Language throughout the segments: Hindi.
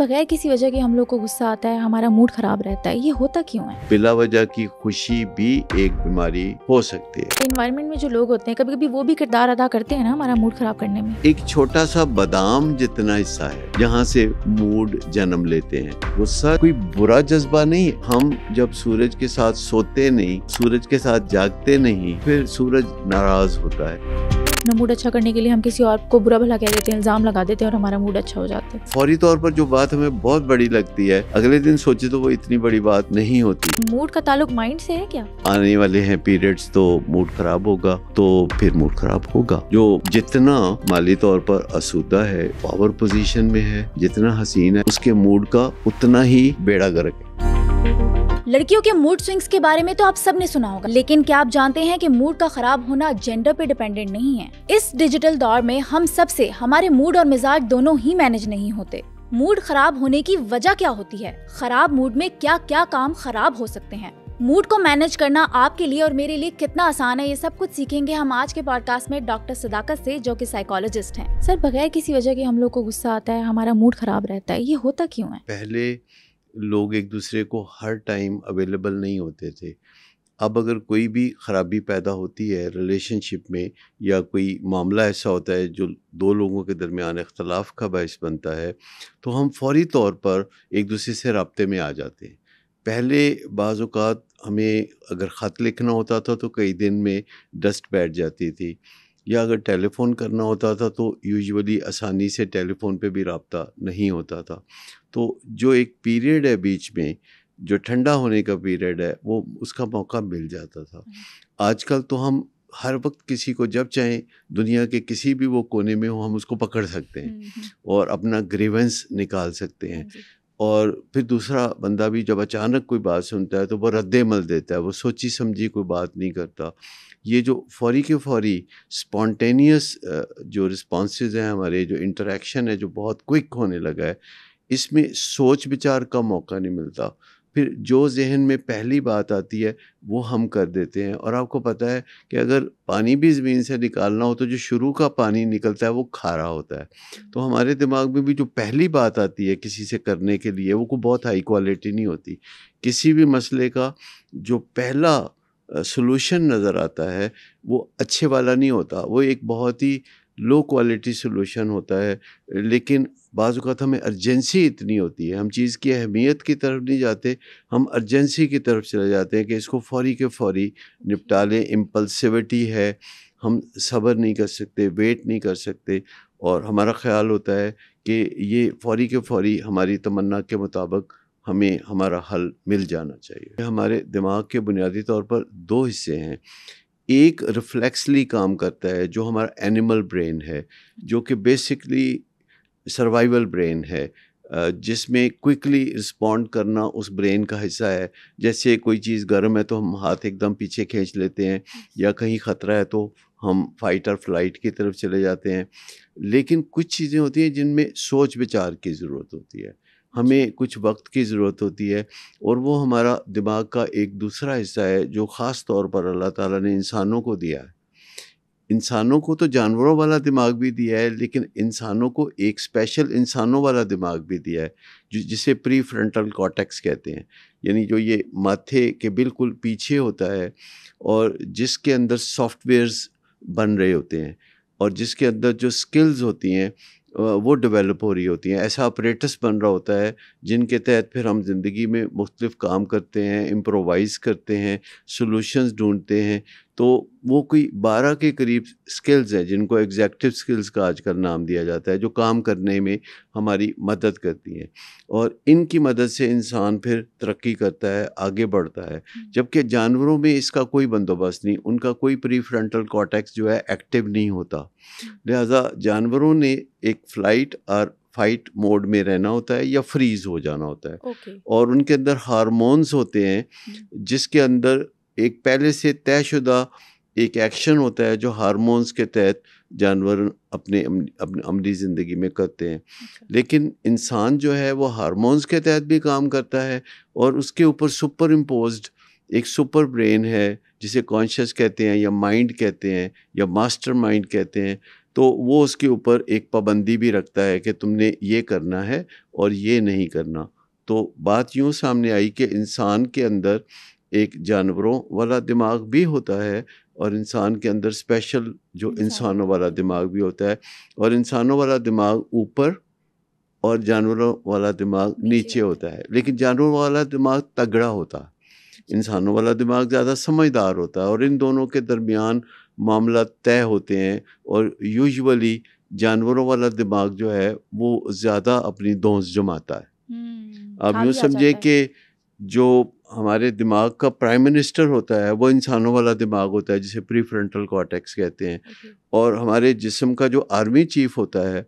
बगैर किसी वजह के हम लोग को गुस्सा आता है हमारा मूड खराब रहता है ये होता क्यों है बिला वजह की खुशी भी एक बीमारी हो सकती है इन्वायरमेंट में जो लोग होते हैं कभी कभी वो भी किरदार अदा करते हैं ना हमारा मूड खराब करने में एक छोटा सा बादाम जितना हिस्सा है जहाँ से मूड जन्म लेते हैं गुस्सा कोई बुरा जज्बा नहीं हम जब सूरज के साथ सोते नहीं सूरज के साथ जागते नहीं फिर सूरज नाराज होता है अपना मूड अच्छा करने के लिए हम किसी और को बुरा भला कह देते हैं इल्ज़ाम लगा देते हैं और हमारा मूड अच्छा हो जाता है फौरी तौर पर जो बात हमें बहुत बड़ी लगती है अगले दिन सोचे तो वो इतनी बड़ी बात नहीं होती मूड का ताल्लुक माइंड से है क्या आने वाले हैं पीरियड्स तो मूड खराब होगा तो फिर मूड खराब होगा जो जितना माली तौर पर असुदा है पावर पोजिशन में है जितना हसीन है उसके मूड का उतना ही बेड़ा गर्क है लड़कियों के मूड स्विंग्स के बारे में तो आप सबने सुना होगा लेकिन क्या आप जानते हैं कि मूड का खराब होना जेंडर पे डिपेंडेंट नहीं है इस डिजिटल दौर में हम सबसे हमारे मूड और मिजाज दोनों ही मैनेज नहीं होते मूड खराब होने की वजह क्या होती है खराब मूड में क्या क्या काम खराब हो सकते हैं मूड को मैनेज करना आपके लिए और मेरे लिए कितना आसान है ये सब कुछ सीखेंगे हम आज के पॉडकास्ट में डॉक्टर सदाकत से जो कि साइकोलॉजिस्ट हैं। सर बगैर किसी वजह के हम लोग को गुस्सा आता है हमारा मूड खराब रहता है ये होता क्यों है पहले लोग एक दूसरे को हर टाइम अवेलेबल नहीं होते थे अब अगर कोई भी ख़राबी पैदा होती है रिलेशनशिप में या कोई मामला ऐसा होता है जो दो लोगों के दरमियान अख्तलाफ का बायस बनता है तो हम फौरी तौर पर एक दूसरे से रबते में आ जाते हैं पहले बाज़ात हमें अगर ख़त लिखना होता था तो कई दिन में डस्ट बैठ जाती थी या अगर टेलीफ़ोन करना होता था तो यूजुअली आसानी से टेलीफ़ोन पे भी रबता नहीं होता था तो जो एक पीरियड है बीच में जो ठंडा होने का पीरियड है वो उसका मौका मिल जाता था हम्म। आजकल तो हम हर वक्त किसी को जब चाहें दुनिया के किसी भी वो कोने में हो हम उसको पकड़ सकते हैं हम्म, हम्म। और अपना ग्रीवेंस निकाल सकते हैं और फिर दूसरा बंदा भी जब अचानक कोई बात सुनता है तो वो रद्द मल देता है वो सोची समझी कोई बात नहीं करता ये जो फौरी के फौरी स्पॉन्टेनियस जो रिस्पॉन्सेज हैं हमारे जो इंटरेक्शन है जो बहुत क्विक होने लगा है इसमें सोच विचार का मौका नहीं मिलता फिर जो जहन में पहली बात आती है वो हम कर देते हैं और आपको पता है कि अगर पानी भी ज़मीन से निकालना हो तो जो शुरू का पानी निकलता है वो खारा होता है तो हमारे दिमाग में भी जो पहली बात आती है किसी से करने के लिए वो को बहुत हाई क्वालिटी नहीं होती किसी भी मसले का जो पहला सोल्यूशन नज़र आता है वो अच्छे वाला नहीं होता वो एक बहुत ही लो क्वालिटी सोल्यूशन होता है लेकिन बाज़त हमें अर्जेंसी इतनी होती है हम चीज़ की अहमियत की तरफ नहीं जाते हम अर्जेंसी की तरफ चले जाते हैं कि इसको फौरी के फौरी निपटा लें इम्पल्सिविटी है हम सब्र नहीं कर सकते वेट नहीं कर सकते और हमारा ख्याल होता है कि ये फौरी के फौरी हमारी तमन्ना के मुताबिक हमें हमारा हल मिल जाना चाहिए हमारे दिमाग के बुनियादी तौर पर दो हिस्से हैं एक रिफ्लेक्सली काम करता है जो हमारा एनिमल ब्रेन है जो कि बेसिकली सर्वाइवल ब्रेन है जिसमें क्विकली रिस्पॉन्ड करना उस ब्रेन का हिस्सा है जैसे कोई चीज़ गर्म है तो हम हाथ एकदम पीछे खींच लेते हैं या कहीं ख़तरा है तो हम फाइट और फ्लाइट की तरफ चले जाते हैं लेकिन कुछ चीज़ें होती हैं जिनमें सोच विचार की ज़रूरत होती है हमें कुछ वक्त की ज़रूरत होती है और वो हमारा दिमाग का एक दूसरा हिस्सा है जो ख़ास तौर पर अल्लाह ताला ने इंसानों को दिया है इंसानों को तो जानवरों वाला दिमाग भी दिया है लेकिन इंसानों को एक स्पेशल इंसानों वाला दिमाग भी दिया है जो जिसे प्री फ्रंटल कॉटेक्स कहते हैं यानी जो ये माथे के बिल्कुल पीछे होता है और जिसके अंदर सॉफ्टवेयर्स बन रहे होते हैं और जिसके अंदर जो स्किल्स होती हैं वो डेवलप हो रही होती हैं ऐसा ऑपरेटस बन रहा होता है जिनके तहत फिर हम ज़िंदगी में मुख्तफ काम करते हैं इम्प्रोवाइज़ करते हैं सोलूशंस ढूंढते हैं तो वो कोई बारह के करीब स्किल्स है जिनको एग्जैक्टिव स्किल्स का आजकल नाम दिया जाता है जो काम करने में हमारी मदद करती हैं और इनकी मदद से इंसान फिर तरक्की करता है आगे बढ़ता है जबकि जानवरों में इसका कोई बंदोबस्त नहीं उनका कोई प्री फ्रंटल कॉटेक्स जो है एक्टिव नहीं होता लिहाजा जानवरों ने एक फ़्लाइट और फाइट मोड में रहना होता है या फ्रीज हो जाना होता है okay. और उनके अंदर हारमोन्स होते हैं जिसके अंदर एक पहले से तयशुदा एक एक्शन होता है जो हार्मोन्स के तहत जानवर अपने अपने अमली ज़िंदगी में करते हैं अच्छा। लेकिन इंसान जो है वो हार्मोन्स के तहत भी काम करता है और उसके ऊपर सुपर इम्पोज एक सुपर ब्रेन है जिसे कॉन्शियस कहते हैं या माइंड कहते हैं या मास्टर माइंड कहते हैं तो वो उसके ऊपर एक पाबंदी भी रखता है कि तुमने ये करना है और ये नहीं करना तो बात यूँ सामने आई कि इंसान के अंदर एक जानवरों वाला दिमाग भी होता है और इंसान के अंदर स्पेशल जो इंसानों वाला दिमाग भी होता है और इंसानों वाला दिमाग ऊपर और जानवरों वाला दिमाग नीचे होता है लेकिन जानवरों वाला दिमाग तगड़ा होता है इंसानों वाला दिमाग ज़्यादा समझदार होता है और इन दोनों के दरमियान मामला तय होते हैं और यूजुअली जानवरों वाला दिमाग जो है वो ज़्यादा अपनी दोस्त जमाता है हम्म, आप हाँ यूँ समझे कि जो हमारे दिमाग का प्राइम मिनिस्टर होता है वो इंसानों वाला दिमाग होता है जिसे प्री फ्रंटल कॉटेक्स कहते हैं okay. और हमारे जिसम का जो आर्मी चीफ होता है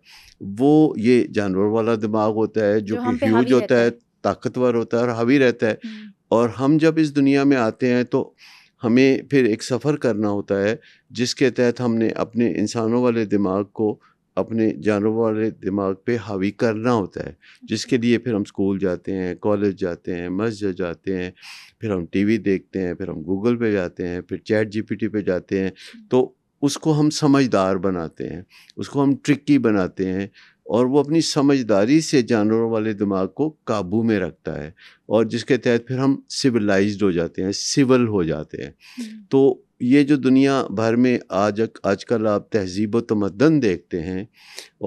वो ये जानवर वाला दिमाग होता है जो, जो कि ह्यूज होता है ताकतवर होता है और हावी रहता है हम्म। और हम जब इस दुनिया में आते हैं तो हमें फिर एक सफ़र करना होता है जिसके तहत हमने अपने इंसानों वाले दिमाग को अपने जानवरों वाले दिमाग पे हावी करना होता है जिसके लिए फिर हम स्कूल जाते हैं कॉलेज जाते हैं मस्जिद जाते हैं फिर हम टीवी देखते हैं फिर हम गूगल पे जाते हैं फिर चैट जीपीटी पे जाते हैं तो उसको हम समझदार बनाते हैं उसको हम ट्रिकी बनाते हैं और वो अपनी समझदारी से जानवरों वाले दिमाग को काबू में रखता है और जिसके तहत फिर हम सिविलाइज्ड हो जाते हैं सिविल हो जाते हैं हम्म। तो ये जो दुनिया भर में आज आजकल आप तहजीब तमदन देखते हैं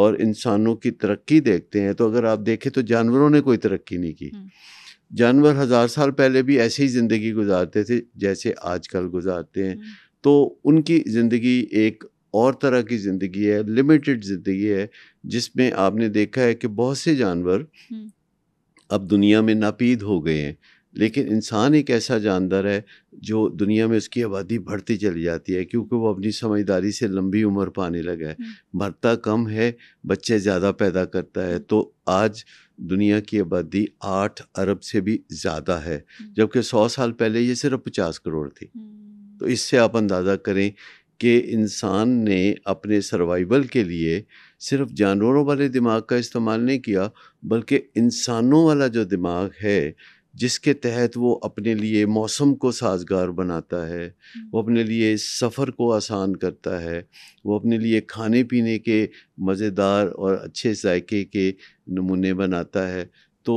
और इंसानों की तरक्की देखते हैं तो अगर आप देखें तो जानवरों ने कोई तरक्की नहीं की हम्म। जानवर हज़ार साल पहले भी ऐसे ही ज़िंदगी गुजारते थे जैसे आजकल गुजारते हैं हम्म। तो उनकी ज़िंदगी एक और तरह की ज़िंदगी है लिमिटेड ज़िंदगी है जिसमें आपने देखा है कि बहुत से जानवर हम्म। अब दुनिया में नापीद हो गए हैं लेकिन इंसान एक ऐसा जानदार है जो दुनिया में उसकी आबादी बढ़ती चली जाती है क्योंकि वो अपनी समझदारी से लंबी उम्र पाने लगा है हम्म। मरता कम है बच्चे ज़्यादा पैदा करता है तो आज दुनिया की आबादी आठ अरब से भी ज़्यादा है हम्म। जबकि सौ साल पहले ये सिर्फ पचास करोड़ थी हम्म। तो इससे आप अंदाज़ा करें कि इंसान ने अपने सर्वाइवल के लिए सिर्फ जानवरों वाले दिमाग का इस्तेमाल नहीं किया बल्कि इंसानों वाला जो दिमाग है जिसके तहत वो अपने लिए मौसम को साजगार बनाता है वो हम्म। अपने लिए सफ़र को आसान करता है वो अपने लिए खाने पीने के मज़ेदार और अच्छे जायके के नमूने बनाता है तो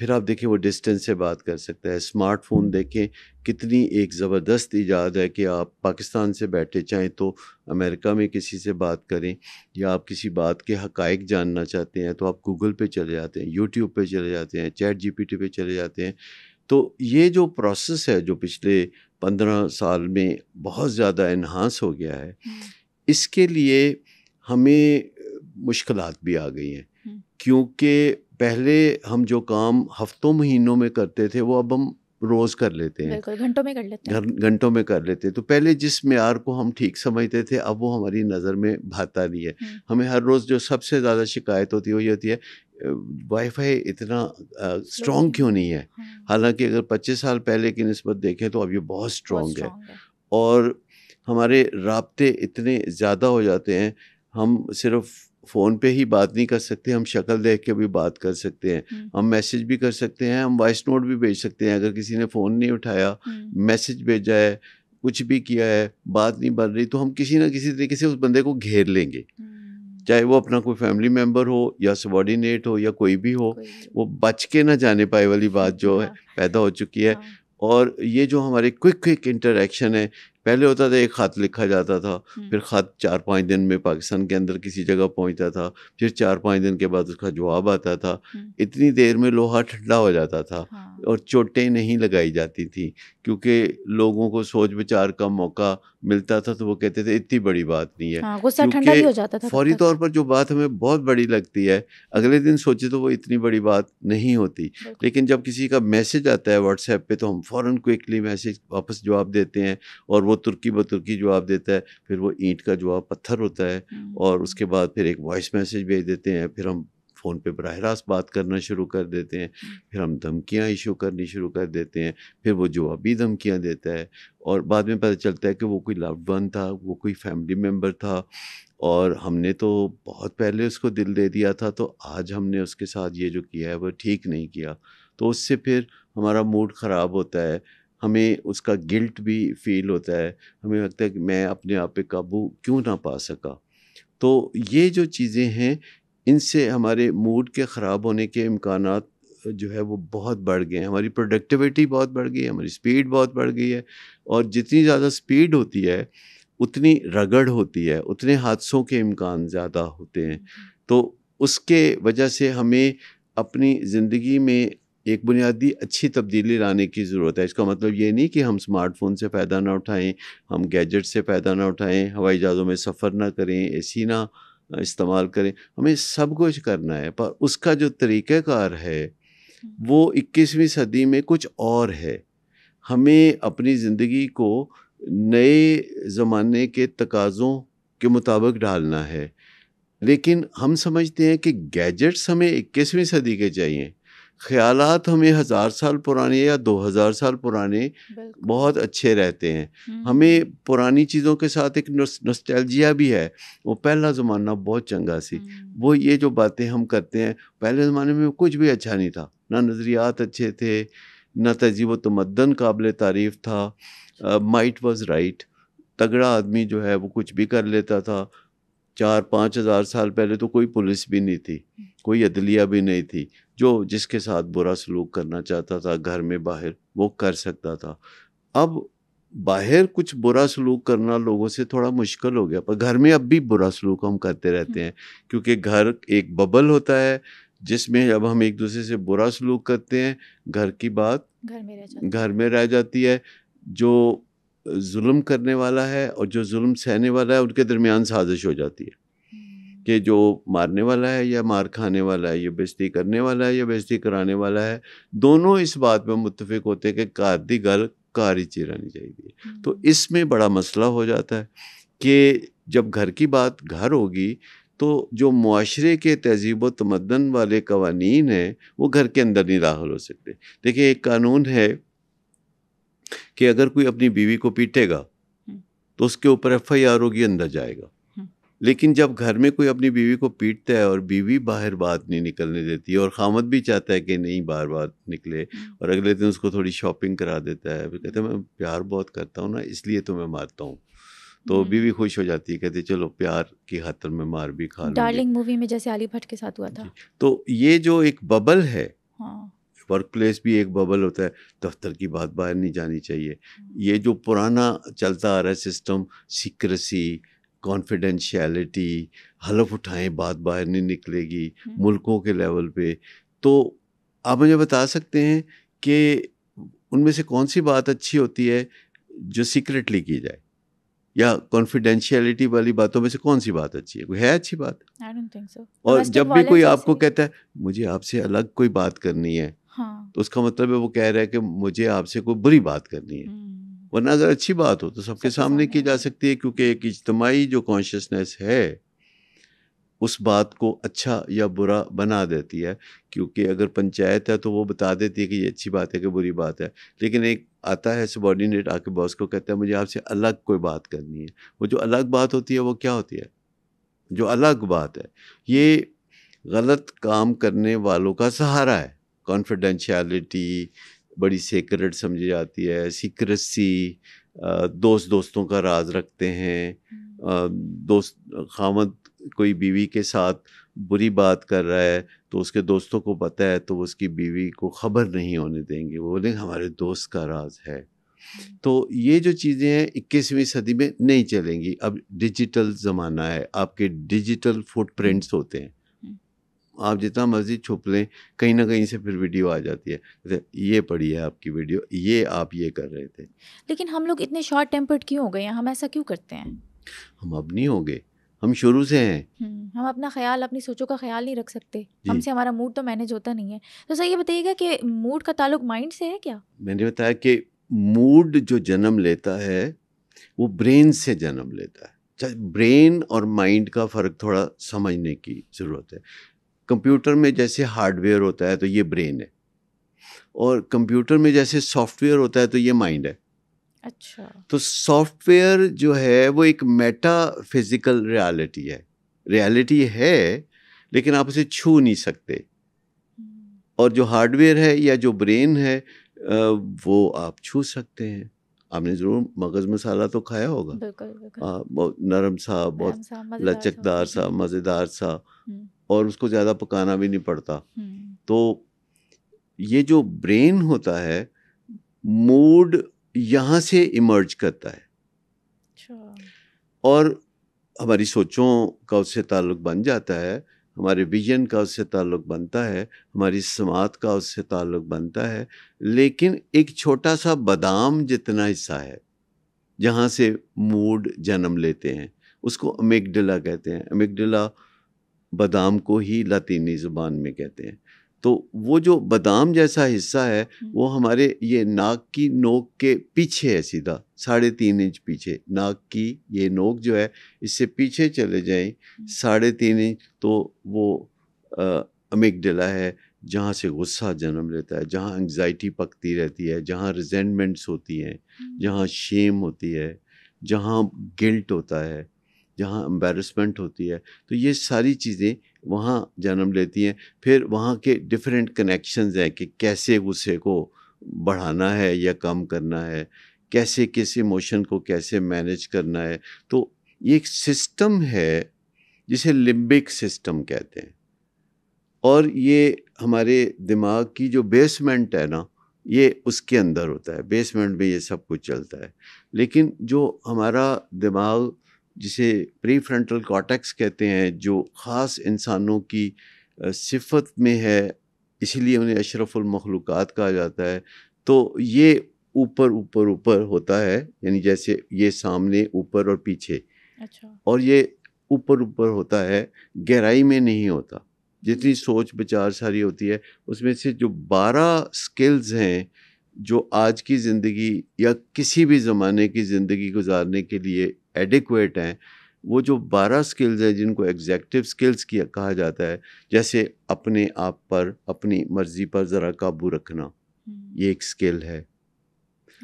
फिर आप देखें वो डिस्टेंस से बात कर सकता है स्मार्टफोन देखें कितनी एक ज़बरदस्त ईजाद है कि आप पाकिस्तान से बैठे चाहें तो अमेरिका में किसी से बात करें या आप किसी बात के हकाइक जानना चाहते हैं तो आप गूगल पे चले जाते हैं यूट्यूब पे चले जाते हैं चैट जीपीटी पे चले जाते हैं तो ये जो प्रोसेस है जो पिछले पंद्रह साल में बहुत ज़्यादा इन्हांस हो गया है हम्म। इसके लिए हमें मुश्किल भी आ गई हैं हम्म। क्योंकि पहले हम जो काम हफ्तों महीनों में करते थे वो अब हम रोज़ कर लेते हैं घंटों में कर लेते हैं घंटों में कर लेते हैं तो पहले जिस मैार को हम ठीक समझते थे अब वो हमारी नज़र में भाता नहीं है हम्म। हमें हर रोज़ जो सबसे ज़्यादा शिकायत होती है वो होती है वाईफाई इतना स्ट्रॉन्ग क्यों नहीं है हम्म। हालांकि अगर 25 साल पहले की नस्बत देखें तो अब ये बहुत स्ट्रॉन्ग है और हमारे रबते इतने ज़्यादा हो जाते हैं हम सिर्फ़ फ़ोन पे ही बात नहीं कर सकते हम शक्ल देख के भी बात कर सकते हैं हम्म। हम मैसेज भी कर सकते हैं हम वॉइस नोट भी भेज सकते हैं अगर किसी ने फ़ोन नहीं उठाया हम्म। मैसेज भेजा है कुछ भी किया है बात नहीं बन रही तो हम किसी ना किसी तरीके से उस बंदे को घेर लेंगे हम्म। चाहे वो अपना कोई फैमिली मेम्बर हो या सबॉर्डिनेट हो या कोई भी हो कोई वो बच के ना जाने पाए वाली बात जो है पैदा हो चुकी है हाँ। और ये जो हमारे क्विक क्विक इंटरेक्शन है पहले होता था एक ख़त लिखा जाता था फिर ख़त चार पाँच दिन में पाकिस्तान के अंदर किसी जगह पहुंचता था फिर चार पाँच दिन के बाद उसका जवाब आता था इतनी देर में लोहा ठंडा हो जाता था हाँ। और चोटें नहीं लगाई जाती थी क्योंकि लोगों को सोच विचार का मौका मिलता था तो वो कहते थे इतनी बड़ी बात नहीं है हाँ, क्योंकि फौरी तौर पर जो बात हमें बहुत बड़ी लगती है अगले दिन सोचे तो वो इतनी बड़ी बात नहीं होती लेकिन जब किसी का मैसेज आता है व्हाट्सएप पर तो हम फ़ौरन क्विकली मैसेज वापस जवाब देते हैं और वो तुर्की ब तुर्की जवाब देता है फिर वो ईंट का जवाब पत्थर होता है हम्म। और उसके बाद फिर एक वॉइस मैसेज भेज देते हैं फिर हम फ़ोन पे बरह रास्त बात करना शुरू कर देते हैं हम्म। फिर हम धमकियाँ इशू करनी शुरू कर देते हैं फिर वो जवाबी धमकियाँ देता है और बाद में पता चलता है कि वो कोई लव वन था वो कोई फैमिली मेम्बर था और हमने तो बहुत पहले उसको दिल दे दिया था तो आज हमने उसके साथ ये जो किया है वो ठीक नहीं किया तो उससे फिर हमारा मूड ख़राब होता है हमें उसका गिल्ट भी फील होता है हमें लगता है कि मैं अपने आप पे काबू क्यों ना पा सका तो ये जो चीज़ें हैं इनसे हमारे मूड के ख़राब होने के इम्कान जो है वो बहुत बढ़ गए हैं हमारी प्रोडक्टिविटी बहुत बढ़ गई है हमारी स्पीड बहुत बढ़ गई है और जितनी ज़्यादा स्पीड होती है उतनी रगड़ होती है उतने हादसों के इम्कान ज़्यादा होते हैं तो उसके वजह से हमें अपनी ज़िंदगी में एक बुनियादी अच्छी तब्दीली लाने की ज़रूरत है इसका मतलब ये नहीं कि हम स्मार्टफोन से फ़ायदा ना उठाएं हम गैजेट से फ़ायदा ना उठाएं हवाई जहाज़ों में सफ़र ना करें एसी ना इस्तेमाल करें हमें सब कुछ करना है पर उसका जो तरीक़ार है वो 21वीं सदी में कुछ और है हमें अपनी ज़िंदगी को नए ज़माने के तकाज़ों के मुताबिक ढालना है लेकिन हम समझते हैं कि गैजेट्स हमें इक्कीसवीं सदी के चाहिए ख्याल हमें हज़ार साल पुराने या दो हज़ार साल पुराने बहुत अच्छे रहते हैं हम्म। हमें पुरानी चीज़ों के साथ एक नस्टैल्जिया भी है वो पहला ज़माना बहुत चंगा सी हम्म। वो ये जो बातें हम करते हैं पहले ज़माने में कुछ भी अच्छा नहीं था ना नज़रियात अच्छे थे ना तहजीब तमदन काबिल तारीफ़ था माइट वॉज राइट तगड़ा आदमी जो है वो कुछ भी कर लेता था चार पाँच हज़ार साल पहले तो कोई पुलिस भी नहीं थी हम्म। कोई अदलिया भी नहीं थी जो जिसके साथ बुरा सलूक करना चाहता था घर में बाहर वो कर सकता था अब बाहर कुछ बुरा सलूक करना लोगों से थोड़ा मुश्किल हो गया पर घर में अब भी बुरा सलूक हम करते रहते हम्म। हैं क्योंकि घर एक बबल होता है जिसमें जब हम एक दूसरे से बुरा सलूक करते हैं घर की बात घर में रह जाती, घर में रह जाती है जो जुल्म करने वाला है और जो जुल्म सहने वाला है उनके दरमियान साजिश हो जाती है हम्म। कि जो मारने वाला है या मार खाने वाला है या बेजती करने वाला है या बेजती कराने वाला है दोनों इस बात में मुतफिक होते हैं कि कार दी गल कार ही चिरानी चाहिए तो हम्म। इसमें बड़ा मसला हो जाता है कि जब घर की बात घर होगी तो जो माशरे के तहजीब तमदन वाले कवानीन हैं वो घर के अंदर नहीं दाखिल हो सकते देखिए एक कानून है कि अगर कोई अपनी बीवी को पीटेगा हम्म। तो उसके ऊपर एफ आई आर होगी अंदर जाएगा हम्म। लेकिन जब घर में कोई अपनी बीवी को पीटता है और बीवी बाहर बात नहीं निकलने देती और खामद भी चाहता है कि नहीं बाहर बात निकले हम्म। और अगले दिन उसको थोड़ी शॉपिंग करा देता है कहते हैं मैं प्यार बहुत करता हूँ ना इसलिए तो मैं मारता हूँ तो बीवी खुश हो जाती है कहते चलो प्यार की खातर में मार भी खा डार्लिंग मूवी में जैसे आली भट्ट के साथ हुआ था तो ये जो एक बबल है हाँ। वर्क प्लेस भी एक बबल होता है दफ्तर की बात बाहर नहीं जानी चाहिए ये जो पुराना चलता आ रहा है सिस्टम सीक्रेसी कॉन्फिडेंशियलिटी हलफ उठाएं बात बाहर नहीं निकलेगी हम्म। मुल्कों के लेवल पे तो आप मुझे बता सकते हैं कि उनमें से कौन सी बात अच्छी होती है जो सीक्रेटली की जाए या कॉन्फिडेंशियलिटी वाली बातों में से कौन सी बात अच्छी है कोई है अच्छी बात so. और जब भी कोई आपको कहता है मुझे आपसे अलग कोई बात करनी है हाँ। तो उसका मतलब है वो कह रहा है कि मुझे आपसे कोई बुरी बात करनी है हम्म। वरना अगर अच्छी बात हो तो सबके सब सामने की जा सकती है क्योंकि एक इज्तमाही जो कॉन्शसनेस है उस बात को अच्छा या बुरा बना देती है क्योंकि अगर पंचायत है तो वो बता देती है कि ये अच्छी बात है कि बुरी बात है लेकिन एक आता है सबॉर्डिनेट आके बॉस को कहता है मुझे आपसे अलग कोई बात करनी है वो जो अलग बात होती है वो क्या होती है जो अलग बात है ये गलत काम करने वालों का सहारा है कॉन्फिडेंशलिटी बड़ी सीक्रेट समझी जाती है सीक्रेसी दोस्त दोस्तों का राज रखते हैं हम्म। दोस्त खामद कोई बीवी के साथ बुरी बात कर रहा है तो उसके दोस्तों को पता है तो उसकी बीवी को ख़बर नहीं होने देंगे वो बोलेंगे हमारे दोस्त का राज है हम्म। तो ये जो चीज़ें हैं इक्कीसवीं सदी में नहीं चलेंगी अब डिजिटल ज़माना है आपके डिजिटल फुटप्रिंट्स हम्म। होते हैं आप जितना मर्ज़ी छुप लें कहीं ना कहीं से फिर वीडियो आ जाती है तो ये पड़ी है आपकी वीडियो ये आप ये कर रहे थे लेकिन हम लोग इतने शॉर्ट टेम्पर्ड क्यों हो गए हम ऐसा क्यों करते हैं हम अब नहीं हो गए हम शुरू से हैं हम्म, हम अपना ख्याल अपनी सोचों का ख्याल नहीं रख सकते हमसे हमारा मूड तो मैनेज होता नहीं है तो सर ये बताइएगा कि मूड का ताल्लुक माइंड से है क्या मैंने बताया कि मूड जो जन्म लेता है वो ब्रेन से जन्म लेता है ब्रेन और माइंड का फ़र्क थोड़ा समझने की ज़रूरत है कंप्यूटर में जैसे हार्डवेयर होता है तो ये ब्रेन है और कंप्यूटर में जैसे सॉफ्टवेयर होता है तो ये माइंड है अच्छा तो सॉफ्टवेयर जो है वो एक मेटा फिजिकल रियलिटी है रियलिटी है लेकिन आप उसे छू नहीं सकते और जो हार्डवेयर है या जो ब्रेन है वो आप छू सकते हैं आपने ज़रूर मगज़ मसाला तो खाया होगा बिल्कुल, बिल्कुल। बहुत नरम सा बहुत लचकदार सा मज़ेदार सा हम्म। और उसको ज़्यादा पकाना भी नहीं पड़ता हम्म। तो ये जो ब्रेन होता है मूड यहाँ से इमर्ज करता है अच्छा। और हमारी सोचों का उससे ताल्लुक बन जाता है हमारे विजन का उससे ताल्लुक बनता है हमारी समात का उससे ताल्लुक बनता है लेकिन एक छोटा सा बादाम जितना हिस्सा है जहाँ से मूड जन्म लेते हैं उसको अमेगडला कहते हैं अमेगडला बादाम को ही लातीनी ज़ुबान में कहते हैं तो वो जो बादाम जैसा हिस्सा है हम्म। वो हमारे ये नाक की नोक के पीछे है सीधा साढ़े तीन इंच पीछे नाक की ये नोक जो है इससे पीछे चले जाए हम्म। साढ़े तीन इंच तो वो अमिगडला है जहाँ से गुस्सा जन्म लेता है जहाँ एंग्जाइटी पकती रहती है जहाँ रिजेंटमेंट्स होती हैं हम्म। जहाँ शेम होती है जहाँ गिल्ट होता है जहाँ एम्बेरसमेंट होती है तो ये सारी चीज़ें वहाँ जन्म लेती हैं फिर वहाँ के डिफरेंट कनेक्शन हैं कि कैसे गुस्से को बढ़ाना है या कम करना है कैसे किस इमोशन को कैसे मैनेज करना है तो ये एक सिस्टम है जिसे लिम्बिक सिस्टम कहते हैं और ये हमारे दिमाग की जो बेसमेंट है ना ये उसके अंदर होता है बेसमेंट में ये सब कुछ चलता है लेकिन जो हमारा दिमाग जिसे प्री फ्रंटल कॉटेक्स कहते हैं जो ख़ास इंसानों की सिफत में है इसीलिए उन्हें अशरफुलमखलूक़ कहा जाता है तो ये ऊपर ऊपर ऊपर होता है यानी जैसे ये सामने ऊपर और पीछे अच्छा और ये ऊपर ऊपर होता है गहराई में नहीं होता जितनी सोच विचार सारी होती है उसमें से जो बारह स्किल्स हैं जो आज की ज़िंदगी या किसी भी ज़माने की ज़िंदगी गुजारने के लिए एडिकुएट हैं वो जो बारह स्किल्स हैं जिनको एग्जैक्टिव स्किल्स किया कहा जाता है जैसे अपने आप पर अपनी मर्ज़ी पर ज़रा काबू रखना हम्म। ये एक स्किल है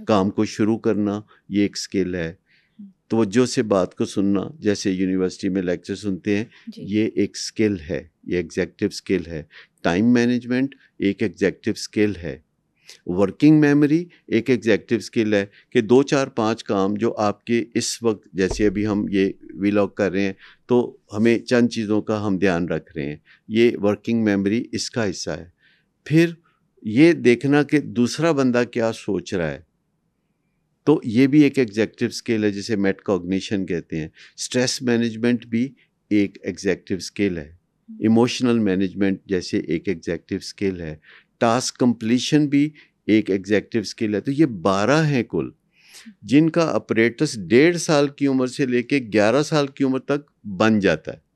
काम को शुरू करना ये एक स्किल है हम्म। तोज्जो से बात को सुनना जैसे यूनिवर्सिटी में लेक्चर सुनते हैं ये एक स्किल है ये एग्जैक्टिव स्किल है टाइम मैनेजमेंट एक एग्जैक्टिव स्किल है वर्किंग मेमोरी एक एग्जैक्टिव स्किल है कि दो चार पांच काम जो आपके इस वक्त जैसे अभी हम ये वीलॉग कर रहे हैं तो हमें चंद चीज़ों का हम ध्यान रख रहे हैं ये वर्किंग मेमोरी इसका हिस्सा है फिर ये देखना कि दूसरा बंदा क्या सोच रहा है तो ये भी एक एग्जैक्टिव स्किल है जिसे मेट कॉग्निशन कहते हैं स्ट्रेस मैनेजमेंट भी एक एग्जैक्टिव स्किल है इमोशनल हम्म। मैनेजमेंट जैसे एक एग्जैक्टिव स्किल है टास्क कंप्लीशन भी एक एग्जैक्टिव स्किल है तो ये बारह हैं कुल जिनका ऑपरेटस डेढ़ साल की उम्र से लेके ग्यारह साल की उम्र तक बन जाता है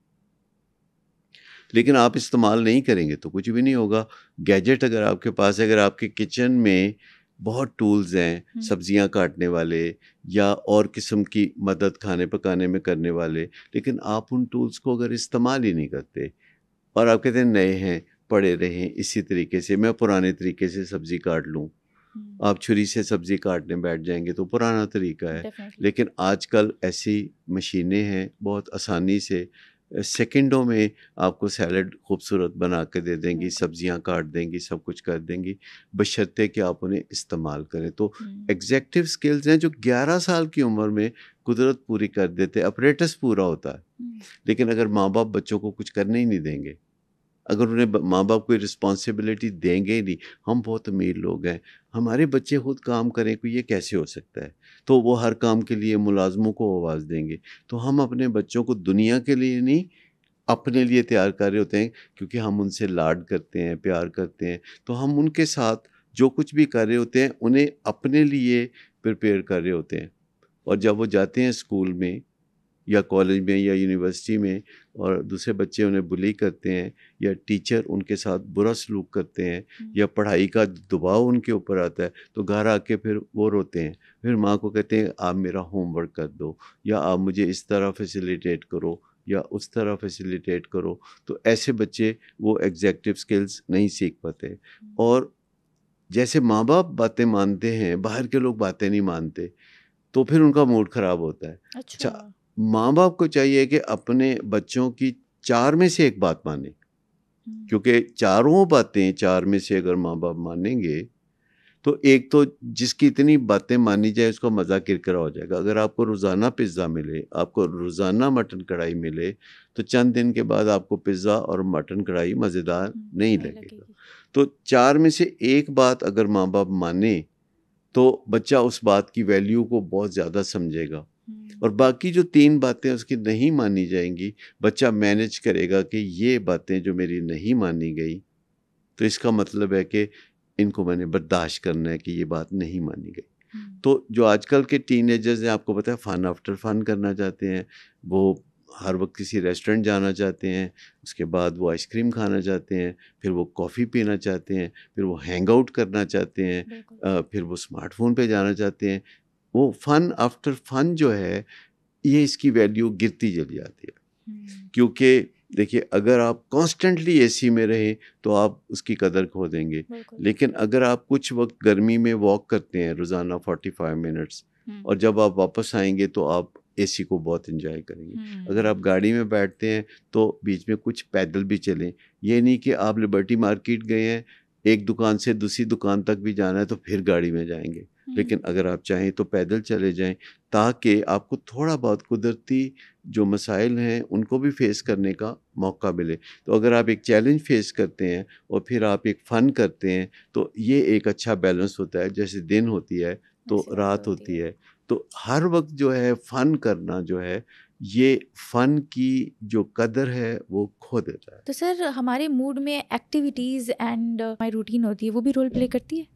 लेकिन आप इस्तेमाल नहीं करेंगे तो कुछ भी नहीं होगा गैजेट अगर आपके पास है अगर आपके किचन में बहुत टूल्स हैं हम्म। सब्जियां काटने वाले या और किस्म की मदद खाने पकाने में करने वाले लेकिन आप उन टूल्स को अगर इस्तेमाल ही नहीं करते और आप कहते हैं नए हैं पड़े रहें इसी तरीके से मैं पुराने तरीके से सब्ज़ी काट लूँ आप छुरी से सब्ज़ी काटने बैठ जाएंगे तो पुराना तरीका है Definitely. लेकिन आजकल ऐसी मशीनें हैं बहुत आसानी से सेकंडों में आपको सैलड खूबसूरत बना के दे देंगी सब्जियां काट देंगी सब कुछ कर देंगी बशर्ते कि आप उन्हें इस्तेमाल करें तो एग्जैक्टिव स्किल्स हैं जो 11 साल की उम्र में कुदरत पूरी कर देते अपरेटस पूरा होता है लेकिन अगर माँ बाप बच्चों को कुछ करने ही नहीं देंगे अगर उन्हें माँ बाप कोई रिस्पॉन्सिबिलिटी देंगे नहीं हम बहुत अमीर लोग हैं हमारे बच्चे खुद काम करें कोई ये कैसे हो सकता है तो वो हर काम के लिए मुलाजमों को आवाज़ देंगे तो हम अपने बच्चों को दुनिया के लिए नहीं अपने लिए तैयार कर रहे होते हैं क्योंकि हम उनसे लाड करते हैं प्यार करते हैं तो हम उनके साथ जो कुछ भी कर रहे होते हैं उन्हें अपने लिए प्रिपेयर कर रहे होते हैं और जब वो जाते हैं स्कूल में या कॉलेज में या यूनिवर्सिटी में और दूसरे बच्चे उन्हें बुली करते हैं या टीचर उनके साथ बुरा सलूक करते हैं हम्म। या पढ़ाई का दबाव उनके ऊपर आता है तो घर आके फिर वो रोते हैं फिर माँ को कहते हैं आप मेरा होमवर्क कर दो या आप मुझे इस तरह फैसिलिटेट करो या उस तरह फैसिलिटेट करो तो ऐसे बच्चे वो एग्जैक्टिव स्किल्स नहीं सीख पाते हम्म। और जैसे माँ बाप बातें मानते हैं बाहर के लोग बातें नहीं मानते तो फिर उनका मूड ख़राब होता है अच्छा, अच्छा माँ बाप को चाहिए कि अपने बच्चों की चार में से एक बात माने हम्म। क्योंकि चारों बातें चार में से अगर माँ बाप मानेंगे तो एक तो जिसकी इतनी बातें मानी जाए उसका मज़ा किरकरा हो जाएगा अगर आपको रोज़ाना पिज़्ज़ा मिले आपको रोज़ाना मटन कढ़ाई मिले तो चंद दिन के बाद आपको पिज़्ज़ा और मटन कढ़ाई मज़ेदार हम्म, नहीं लगेगा तो चार में से एक बात अगर माँ बाप माने तो बच्चा उस बात की वैल्यू को बहुत ज़्यादा समझेगा और हम्म। बाकी जो तीन बातें उसकी नहीं मानी जाएंगी बच्चा मैनेज करेगा कि ये बातें जो मेरी नहीं मानी गई तो इसका मतलब है कि इनको मैंने बर्दाश्त करना है कि ये बात नहीं मानी गई हम्म। तो जो आजकल के एजर्स हैं आपको पता है फ़न आफ्टर फ़न करना चाहते हैं वो हर वक्त किसी रेस्टोरेंट जाना चाहते हैं उसके बाद वो आइसक्रीम खाना चाहते हैं फिर वो कॉफ़ी पीना चाहते हैं फिर वो हैंग आउट करना चाहते हैं फिर वो स्मार्टफोन पे जाना चाहते हैं वो फन आफ्टर फन जो है ये इसकी वैल्यू गिरती चली जाती है हम्म। क्योंकि देखिए अगर आप कॉन्स्टेंटली सी में रहें तो आप उसकी कदर खो देंगे लेकिन अगर आप कुछ वक्त गर्मी में वॉक करते हैं रोज़ाना फोर्टी फाइव मिनट्स और जब आप वापस आएंगे तो आप एसी को बहुत इंजॉय करेंगे हम्म। अगर आप गाड़ी में बैठते हैं तो बीच में कुछ पैदल भी चलें ये नहीं कि आप लिबर्टी मार्केट गए हैं एक दुकान से दूसरी दुकान तक भी जाना है तो फिर गाड़ी में जाएंगे लेकिन अगर आप चाहें तो पैदल चले जाएं ताकि आपको थोड़ा बहुत कुदरती जो मसाइल हैं उनको भी फेस करने का मौका मिले तो अगर आप एक चैलेंज फेस करते हैं और फिर आप एक फ़न करते हैं तो ये एक अच्छा बैलेंस होता है जैसे दिन होती है तो अच्छा, रात होती है तो हर वक्त जो है फ़न करना जो है ये फ़न की जो कदर है वो खो देता है तो सर हमारे मूड में एक्टिविटीज़ एंड माई रूटीन होती है वो भी रोल प्ले करती है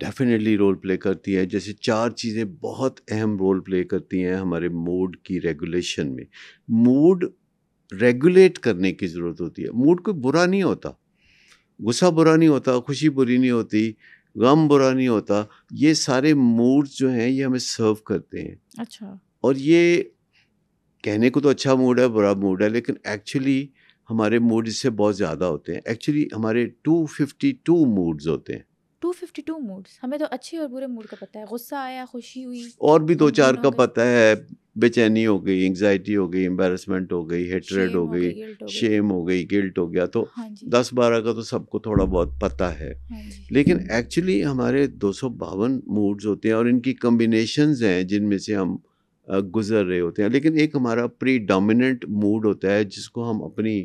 डेफिनेटली रोल प्ले करती है जैसे चार चीज़ें बहुत अहम रोल प्ले करती हैं हमारे मूड की रेगुलेशन में मूड रेगुलेट करने की ज़रूरत होती है मूड कोई बुरा नहीं होता गुस्सा बुरा नहीं होता खुशी बुरी नहीं होती गम बुरा नहीं होता ये सारे मूड्स जो हैं ये हमें सर्व करते हैं अच्छा और ये कहने को तो अच्छा मूड है बुरा मूड है लेकिन एक्चुअली हमारे मूड इससे बहुत ज़्यादा होते हैं एक्चुअली हमारे 252 मूड्स होते हैं 252 मूड्स हमें तो अच्छे और बुरे मूड का पता है गुस्सा आया खुशी हुई और भी दो चार का पता है बेचैनी हो गई एंगजाइटी हो गई एम्बेरसमेंट हो गई हेटरेड हो गई शेम हो गई गिल्ट हो गया तो हाँ दस बारह का तो सबको थोड़ा बहुत पता है हाँ लेकिन एक्चुअली हमारे दो सौ बावन मूड्स होते हैं और इनकी कम्बिनेशन हैं जिनमें से हम गुजर रहे होते हैं लेकिन एक हमारा प्री डोमिनेंट मूड होता है जिसको हम अपनी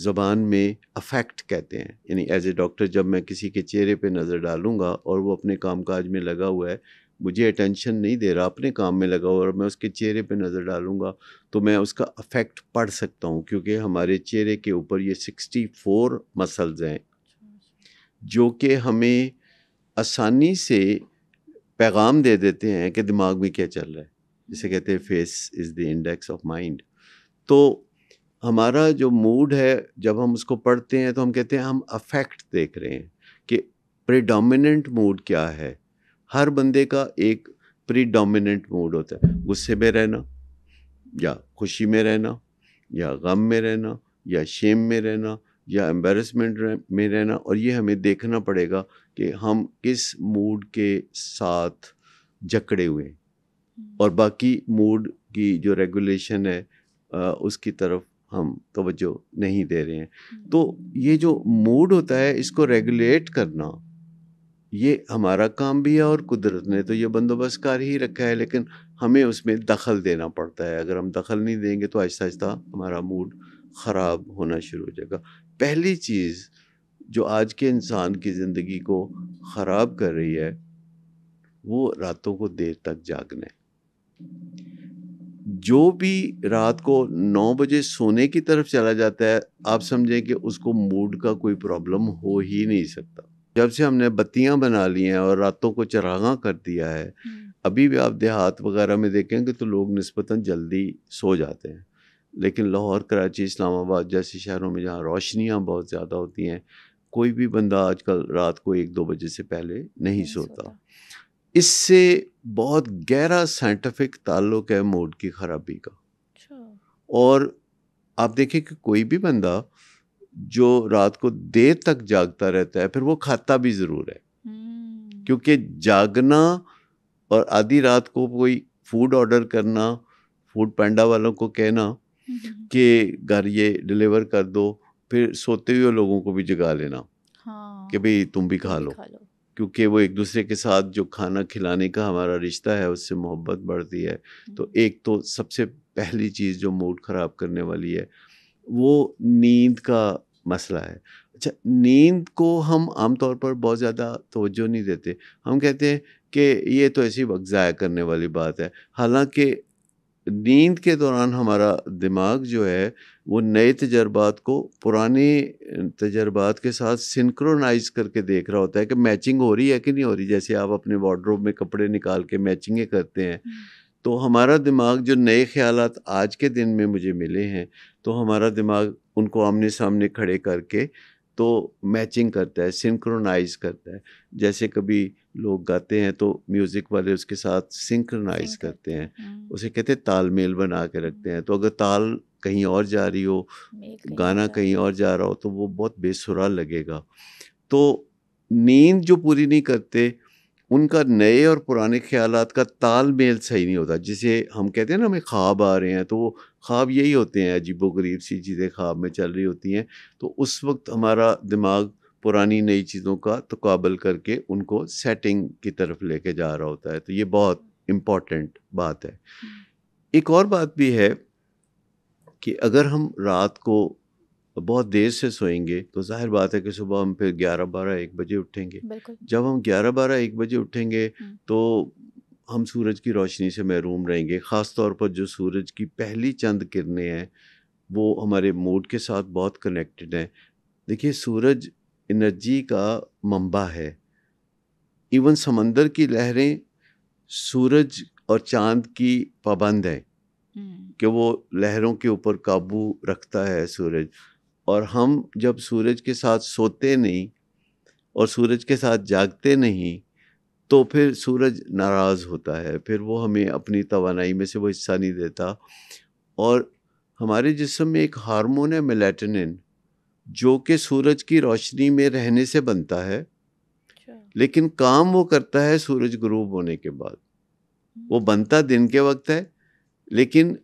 ज़बान में अफेक्ट कहते हैं यानी एज ए डॉक्टर जब मैं किसी के चेहरे पे नज़र डालूँगा और वो अपने काम काज में लगा हुआ है मुझे अटेंशन नहीं दे रहा अपने काम में लगा हुआ और मैं उसके चेहरे पे नज़र डालूँगा तो मैं उसका अफेक्ट पढ़ सकता हूँ क्योंकि हमारे चेहरे के ऊपर ये सिक्सटी फोर मसल्स हैं जो कि हमें आसानी से पैगाम दे देते हैं कि दिमाग में क्या चल रहा है जिसे कहते हैं face is the index of mind तो हमारा जो मूड है जब हम उसको पढ़ते हैं तो हम कहते हैं हम अफेक्ट देख रहे हैं कि प्रीडोमिनेंट मूड क्या है हर बंदे का एक प्रीडोमिनेंट मूड होता है गुस्से में रहना या खुशी में रहना या गम में रहना या शेम में रहना या एम्बेरसमेंट में रहना और ये हमें देखना पड़ेगा कि हम किस मूड के साथ जकड़े हुए और हम्म। बाकी मूड की जो रेगुलेशन है उसकी तरफ हम तवज्जो नहीं दे रहे हैं हम्म। तो ये जो मूड होता है इसको रेगुलेट करना ये हमारा काम भी है और कुदरत ने तो ये बंदोबस्त कर ही रखा है लेकिन हमें उसमें दखल देना पड़ता है अगर हम दखल नहीं देंगे तो आहिस्ता आहिस्ता हमारा मूड ख़राब होना शुरू हो जाएगा पहली चीज़ जो आज के इंसान की ज़िंदगी को ख़राब कर रही है वो रातों को देर तक जागना है जो भी रात को नौ बजे सोने की तरफ चला जाता है आप समझें कि उसको मूड का कोई प्रॉब्लम हो ही नहीं सकता जब से हमने बत्तियां बना ली हैं और रातों को चरागा कर दिया है हम्म। अभी भी आप देहात वगैरह में देखेंगे तो लोग नस्बता जल्दी सो जाते हैं लेकिन लाहौर कराची इस्लामाबाद जैसे शहरों में जहाँ रोशनियाँ बहुत ज़्यादा होती हैं कोई भी बंदा आजकल रात को एक दो बजे से पहले नहीं, नहीं सोता इससे बहुत गहरा साइंटिफिक ताल्लुक है मूड की ख़राबी का अच्छा। और आप देखिए कि कोई भी बंदा जो रात को देर तक जागता रहता है फिर वो खाता भी ज़रूर है हम्म। क्योंकि जागना और आधी रात को कोई फूड ऑर्डर करना फूड पैंडा वालों को कहना हम्म। कि घर ये डिलीवर कर दो फिर सोते हुए लोगों को भी जगा लेना हाँ। कि भाई तुम भी खा लो, खा लो। क्योंकि वो एक दूसरे के साथ जो खाना खिलाने का हमारा रिश्ता है उससे मोहब्बत बढ़ती है तो एक तो सबसे पहली चीज़ जो मूड ख़राब करने वाली है वो नींद का मसला है अच्छा नींद को हम आमतौर पर बहुत ज़्यादा तोज्जो नहीं देते हम कहते हैं कि ये तो ऐसी वक्त ज़ाया करने वाली बात है हालांकि नींद के दौरान हमारा दिमाग जो है वो नए तजर्बात को पुराने तजर्बात के साथ सिंक्रोनाइज करके देख रहा होता है कि मैचिंग हो रही है कि नहीं हो रही जैसे आप अपने वार्ड्रोब में कपड़े निकाल के मैचिंगें करते हैं तो हमारा दिमाग जो नए ख्याल आज के दिन में मुझे मिले हैं तो हमारा दिमाग उनको आमने सामने खड़े करके तो मैचिंग करता है सिंक्रोनाइज करता है जैसे कभी लोग गाते हैं तो म्यूज़िक वाले उसके साथ सिंक्रनाइज करते हैं हम्म। उसे कहते हैं तालमेल बना के रखते हैं तो अगर ताल कहीं और जा रही हो गाना कहीं और जा रहा हो तो वो बहुत बेसुरा लगेगा तो नींद जो पूरी नहीं करते उनका नए और पुराने ख्याल का तालमेल सही नहीं होता जिसे हम कहते हैं ना हमें ख्वाब आ रहे हैं तो वो ख्वाब यही होते हैं अजीबो गरीब सी चीज़ें ख्वाब में चल रही होती हैं तो उस वक्त हमारा दिमाग पुरानी नई चीज़ों का तकबल करके उनको सेटिंग की तरफ लेके जा रहा होता है तो ये बहुत इम्पॉर्टेंट बात है हम्म। एक और बात भी है कि अगर हम रात को बहुत देर से सोएंगे तो जाहिर बात है कि सुबह हम फिर ग्यारह बारह एक बजे उठेंगे जब हम ग्यारह बारह एक बजे उठेंगे हम्म। तो हम सूरज की रोशनी से महरूम रहेंगे ख़ास तौर पर जो सूरज की पहली चंद किरणें हैं वो हमारे मूड के साथ बहुत कनेक्टेड हैं देखिए सूरज एनर्जी का मंबा है इवन समंदर की लहरें सूरज और चांद की पाबंद है हम्म। कि वो लहरों के ऊपर काबू रखता है सूरज और हम जब सूरज के साथ सोते नहीं और सूरज के साथ जागते नहीं तो फिर सूरज नाराज़ होता है फिर वो हमें अपनी तोानाई में से वो हिस्सा नहीं देता और हमारे जिसम में एक हार्मोन है मेलेटनिन जो कि सूरज की रोशनी में रहने से बनता है अच्छा। लेकिन काम वो करता है सूरज ग्रूब होने के बाद वो हम्म। बनता दिन के वक्त है लेकिन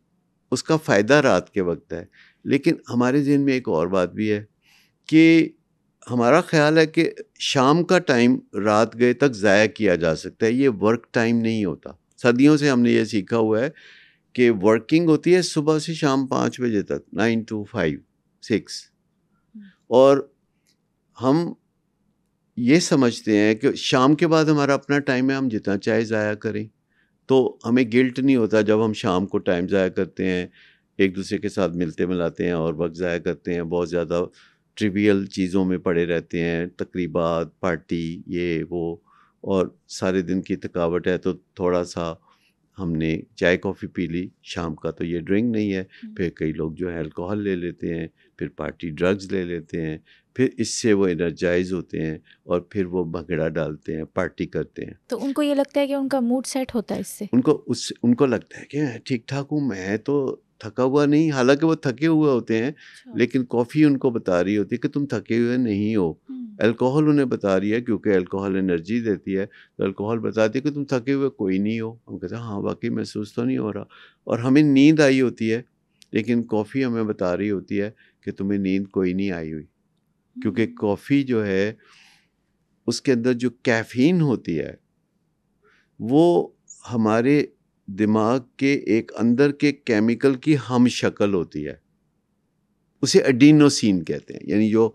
उसका फ़ायदा रात के वक्त है लेकिन हमारे जहन में एक और बात भी है कि हमारा ख्याल है कि शाम का टाइम रात गए तक ज़ाया किया जा सकता है ये वर्क टाइम नहीं होता सदियों से हमने ये सीखा हुआ है कि वर्किंग होती है सुबह से शाम पाँच बजे तक नाइन टू फाइव सिक्स और हम ये समझते हैं कि शाम के बाद हमारा अपना टाइम है हम जितना चाहे ज़ाया करें तो हमें गिल्ट नहीं होता जब हम शाम को टाइम ज़ाया करते हैं एक दूसरे के साथ मिलते मिलाते हैं और वक्त ज़ाया करते हैं बहुत ज़्यादा ट्रिवियल चीज़ों में पड़े रहते हैं तकरीबा पार्टी ये वो और सारे दिन की थकावट है तो थोड़ा सा हमने चाय कॉफ़ी पी ली शाम का तो ये ड्रिंक नहीं है फिर कई लोग जो है अल्कोहल ले लेते हैं फिर पार्टी ड्रग्स ले लेते हैं फिर इससे वो एनर्जाइज होते हैं और फिर वो भंगड़ा डालते हैं पार्टी करते हैं तो उनको ये लगता है कि उनका मूड सेट होता है इससे उनको उस उनको लगता है कि ठीक ठाक हूँ मैं तो थका हुआ नहीं हालांकि वो थके हुए होते हैं अच्छा। लेकिन कॉफ़ी उनको बता रही होती है कि तुम थके हुए नहीं हो अल्कोहल उन्हें बता रही है क्योंकि अल्कोहल एनर्जी देती है तो अल्कोहल बताती है कि तुम थके हुए कोई नहीं हो हम कहते हैं हाँ वाकई महसूस तो नहीं हो रहा और हमें नींद आई होती है लेकिन कॉफ़ी हमें बता रही होती है कि तुम्हें नींद कोई नहीं आई हुई क्योंकि कॉफ़ी जो है उसके अंदर जो कैफीन होती है वो हमारे दिमाग के एक अंदर के केमिकल की हम शक्ल होती है उसे एडीनोसिन कहते हैं यानी जो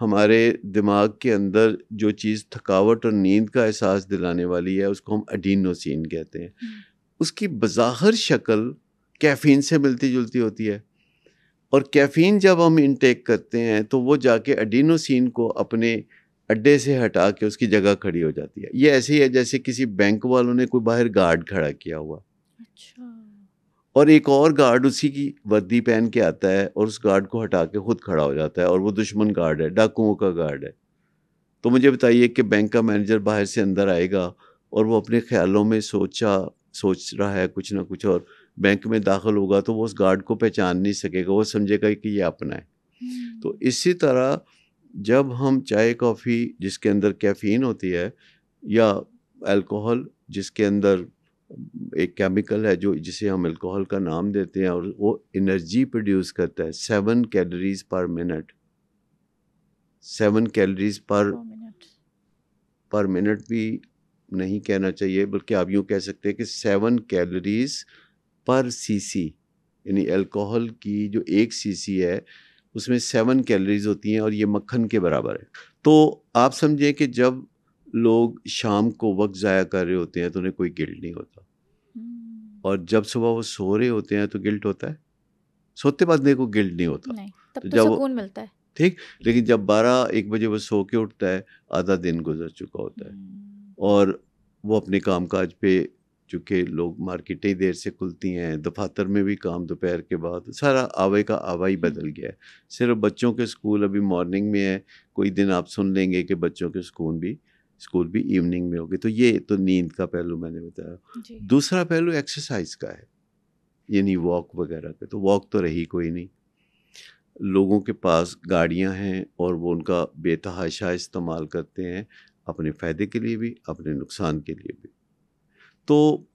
हमारे दिमाग के अंदर जो चीज़ थकावट और नींद का एहसास दिलाने वाली है उसको हम अडीनोसिन कहते हैं हम्म। उसकी बाहर शक्ल कैफ़ीन से मिलती जुलती होती है और कैफ़ीन जब हम इनटेक करते हैं तो वो जाके एडीनोसिन को अपने अड्डे से हटा के उसकी जगह खड़ी हो जाती है ये ऐसे ही है जैसे किसी बैंक वालों ने कोई बाहर गार्ड खड़ा किया हुआ अच्छा और एक और गार्ड उसी की वर्दी पहन के आता है और उस गार्ड को हटा के खुद खड़ा हो जाता है और वो दुश्मन गार्ड है डाकुओं का गार्ड है तो मुझे बताइए कि बैंक का मैनेजर बाहर से अंदर आएगा और वो अपने ख्यालों में सोचा सोच रहा है कुछ ना कुछ और बैंक में दाखिल होगा तो वो उस गार्ड को पहचान नहीं सकेगा वो समझेगा कि ये अपना है हम्म। तो इसी तरह जब हम चाय कॉफ़ी जिसके अंदर कैफीन होती है या अल्कोहल जिसके अंदर एक केमिकल है जो जिसे हम अल्कोहल का नाम देते हैं और वो एनर्जी प्रोड्यूस करता है seven calories per minute seven calories per per minute भी नहीं कहना चाहिए बल्कि आप यूँ कह सकते हैं कि सेवन कैलोरीज पर सीसी यानी अल्कोहल की जो एक सीसी है उसमें सेवन कैलोरीज होती हैं और ये मक्खन के बराबर है तो आप समझें कि जब लोग शाम को वक्त ज़ाया कर रहे होते हैं तो उन्हें कोई गिल्ट नहीं होता हम्म। और जब सुबह वो सो रहे होते हैं तो गिल्ट होता है सोते बाद देखो गिल्ट नहीं होता नहीं, तब तो, तो जब वो मिलता है ठीक लेकिन जब बारह एक बजे वो सो के उठता है आधा दिन गुजर चुका होता है हम्म। और वो अपने काम काज पे चूँकि लोग मार्केटें देर से खुलती हैं दफातर में भी काम दोपहर के बाद सारा आवे का आवा ही बदल गया है सिर्फ बच्चों के स्कूल अभी मॉर्निंग में है कोई दिन आप सुन लेंगे कि बच्चों के स्कूल भी स्कूल भी इवनिंग में होगी तो ये तो नींद का पहलू मैंने बताया दूसरा पहलू एक्सरसाइज का है यानी वॉक वगैरह का तो वॉक तो रही कोई नहीं लोगों के पास गाड़ियां हैं और वो उनका बेतहाशा इस्तेमाल करते हैं अपने फ़ायदे के लिए भी अपने नुकसान के लिए भी तो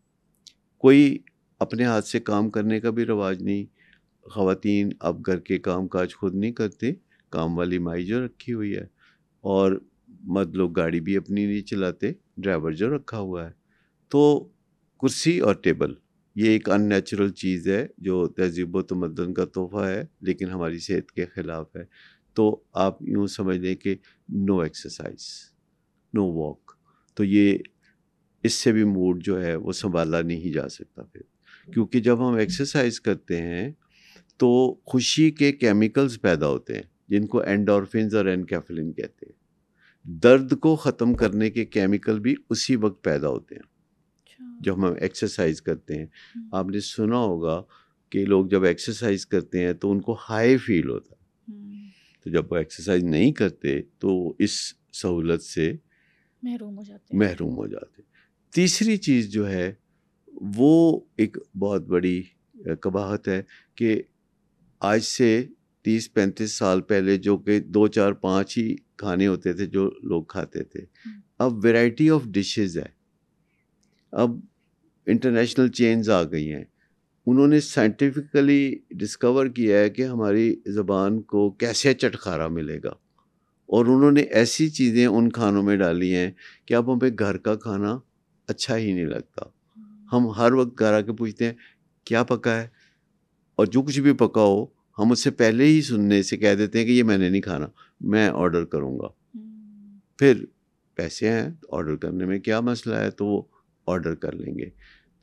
कोई अपने हाथ से काम करने का भी रवाज नहीं ख़वान अब घर के काम काज खुद नहीं करते काम वाली माई जो रखी हुई है और मर्द लोग गाड़ी भी अपनी नहीं चलाते ड्राइवर जो रखा हुआ है तो कुर्सी और टेबल ये एक अननेचुरल चीज़ है जो तहजीब तमदन का तोहफा है लेकिन हमारी सेहत के ख़िलाफ़ है तो आप यूँ समझ लें कि नो एक्सरसाइज नो वॉक तो ये इससे भी मूड जो है वो संभाला नहीं जा सकता फिर क्योंकि जब हम एक्सरसाइज करते हैं तो खुशी के केमिकल्स पैदा होते हैं जिनको एंडोरफिन और एनकेफलिन कहते हैं दर्द को ख़त्म करने के केमिकल भी उसी वक्त पैदा होते हैं अच्छा। जब हम एक्सरसाइज करते हैं हम्म। आपने सुना होगा कि लोग जब एक्सरसाइज करते हैं तो उनको हाई फील होता है हम्म। तो जब वो एक्सरसाइज नहीं करते तो इस सहूलत से महरूम हो जाते महरूम हो जाते तीसरी चीज़ जो है वो एक बहुत बड़ी कबाहत है कि आज से तीस पैंतीस साल पहले जो कि दो चार पाँच ही खाने होते थे जो लोग खाते थे हम्म। अब वैरायटी ऑफ डिशेस है अब इंटरनेशनल चेंज आ गई हैं उन्होंने साइंटिफिकली डिस्कवर किया है कि हमारी ज़बान को कैसे चटखारा मिलेगा और उन्होंने ऐसी चीज़ें उन खानों में डाली हैं कि अब हमें घर का खाना अच्छा ही नहीं लगता हम्म। हम हर वक्त घर आके पूछते हैं क्या पका है और जो कुछ भी पका हो हम उससे पहले ही सुनने से कह देते हैं कि ये मैंने नहीं खाना मैं ऑर्डर करूँगा हम्म। फिर पैसे हैं ऑर्डर तो करने में क्या मसला है तो वो ऑर्डर कर लेंगे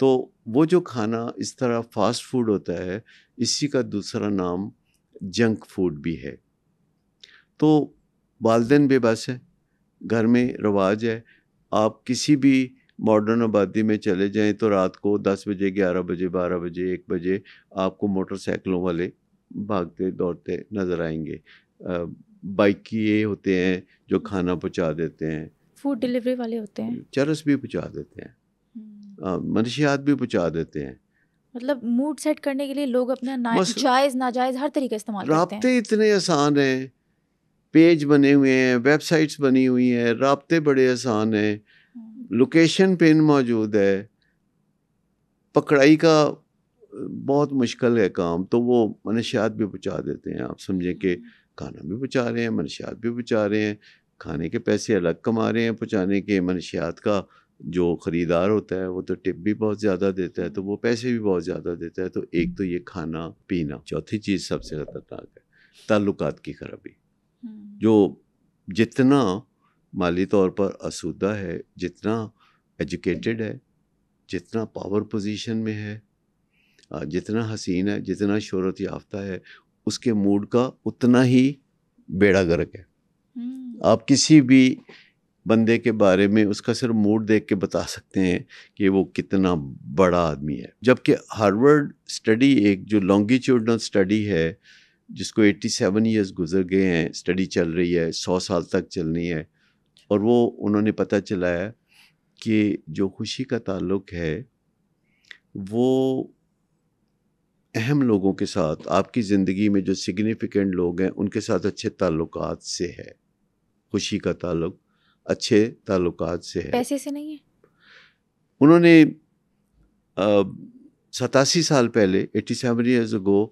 तो वो जो खाना इस तरह फास्ट फूड होता है इसी का दूसरा नाम जंक फूड भी है तो वालदेन बेबस है घर में रवाज है आप किसी भी मॉडर्न आबादी में चले जाएं तो रात को 10 बजे 11 बजे 12 बजे 1 बजे आपको मोटरसाइकिलों वाले भागते दौड़ते नज़र आएंगे बाइक ये होते हैं जो खाना पहुंचा देते हैं फूड डिलीवरी वाले होते हैं चरस भी पहुंचा देते हैं हम्म। मनशियात भी पहुंचा देते हैं मतलब मूड सेट करने के लिए लोग अपना ना, जायज़ नाजायज़ हर तरीके इस्तेमाल रबते इतने आसान हैं पेज बने हुए हैं वेबसाइट्स बनी हुई हैं रबते बड़े आसान हैं हम्म। लोकेशन पिन मौजूद है पकड़ाई का बहुत मुश्किल है काम तो वो मनशियात भी बचा देते हैं आप समझें कि हम्म। खाना भी बचा रहे हैं मनशियात भी बचा रहे हैं खाने के पैसे अलग कमा रहे हैं पहुँचाने के मनशियात का जो ख़रीदार होता है वो तो टिप भी बहुत ज़्यादा देता है तो वो पैसे भी बहुत ज़्यादा देता है तो एक तो ये खाना पीना चौथी चीज़ सबसे ख़तरनाक है ताल्लुकात की खराबी हम्म। जो जितना माली तौर पर आसूदा है जितना एजुकेटेड है जितना पावर पोजीशन में है जितना हसीन है जितना शहरत याफ्ता है उसके मूड का उतना ही बेड़ा गर्क है हम्म। आप किसी भी बंदे के बारे में उसका सिर्फ मूड देख के बता सकते हैं कि वो कितना बड़ा आदमी है जबकि हार्वर्ड स्टडी एक जो लॉन्गिट्यूडनल स्टडी है जिसको 87 सेवन ईयर्स गुजर गए हैं स्टडी चल रही है सौ साल तक चलनी है और वो उन्होंने पता चलाया कि जो खुशी का ताल्लुक है वो अहम लोगों के साथ आपकी ज़िंदगी में जो सिग्निफिकेंट लोग हैं उनके साथ अच्छे ताल्लुक से है खुशी का ताल्लुक अच्छे ताल्लुक से है पैसे से नहीं है उन्होंने सतासी साल पहले eighty seven years ago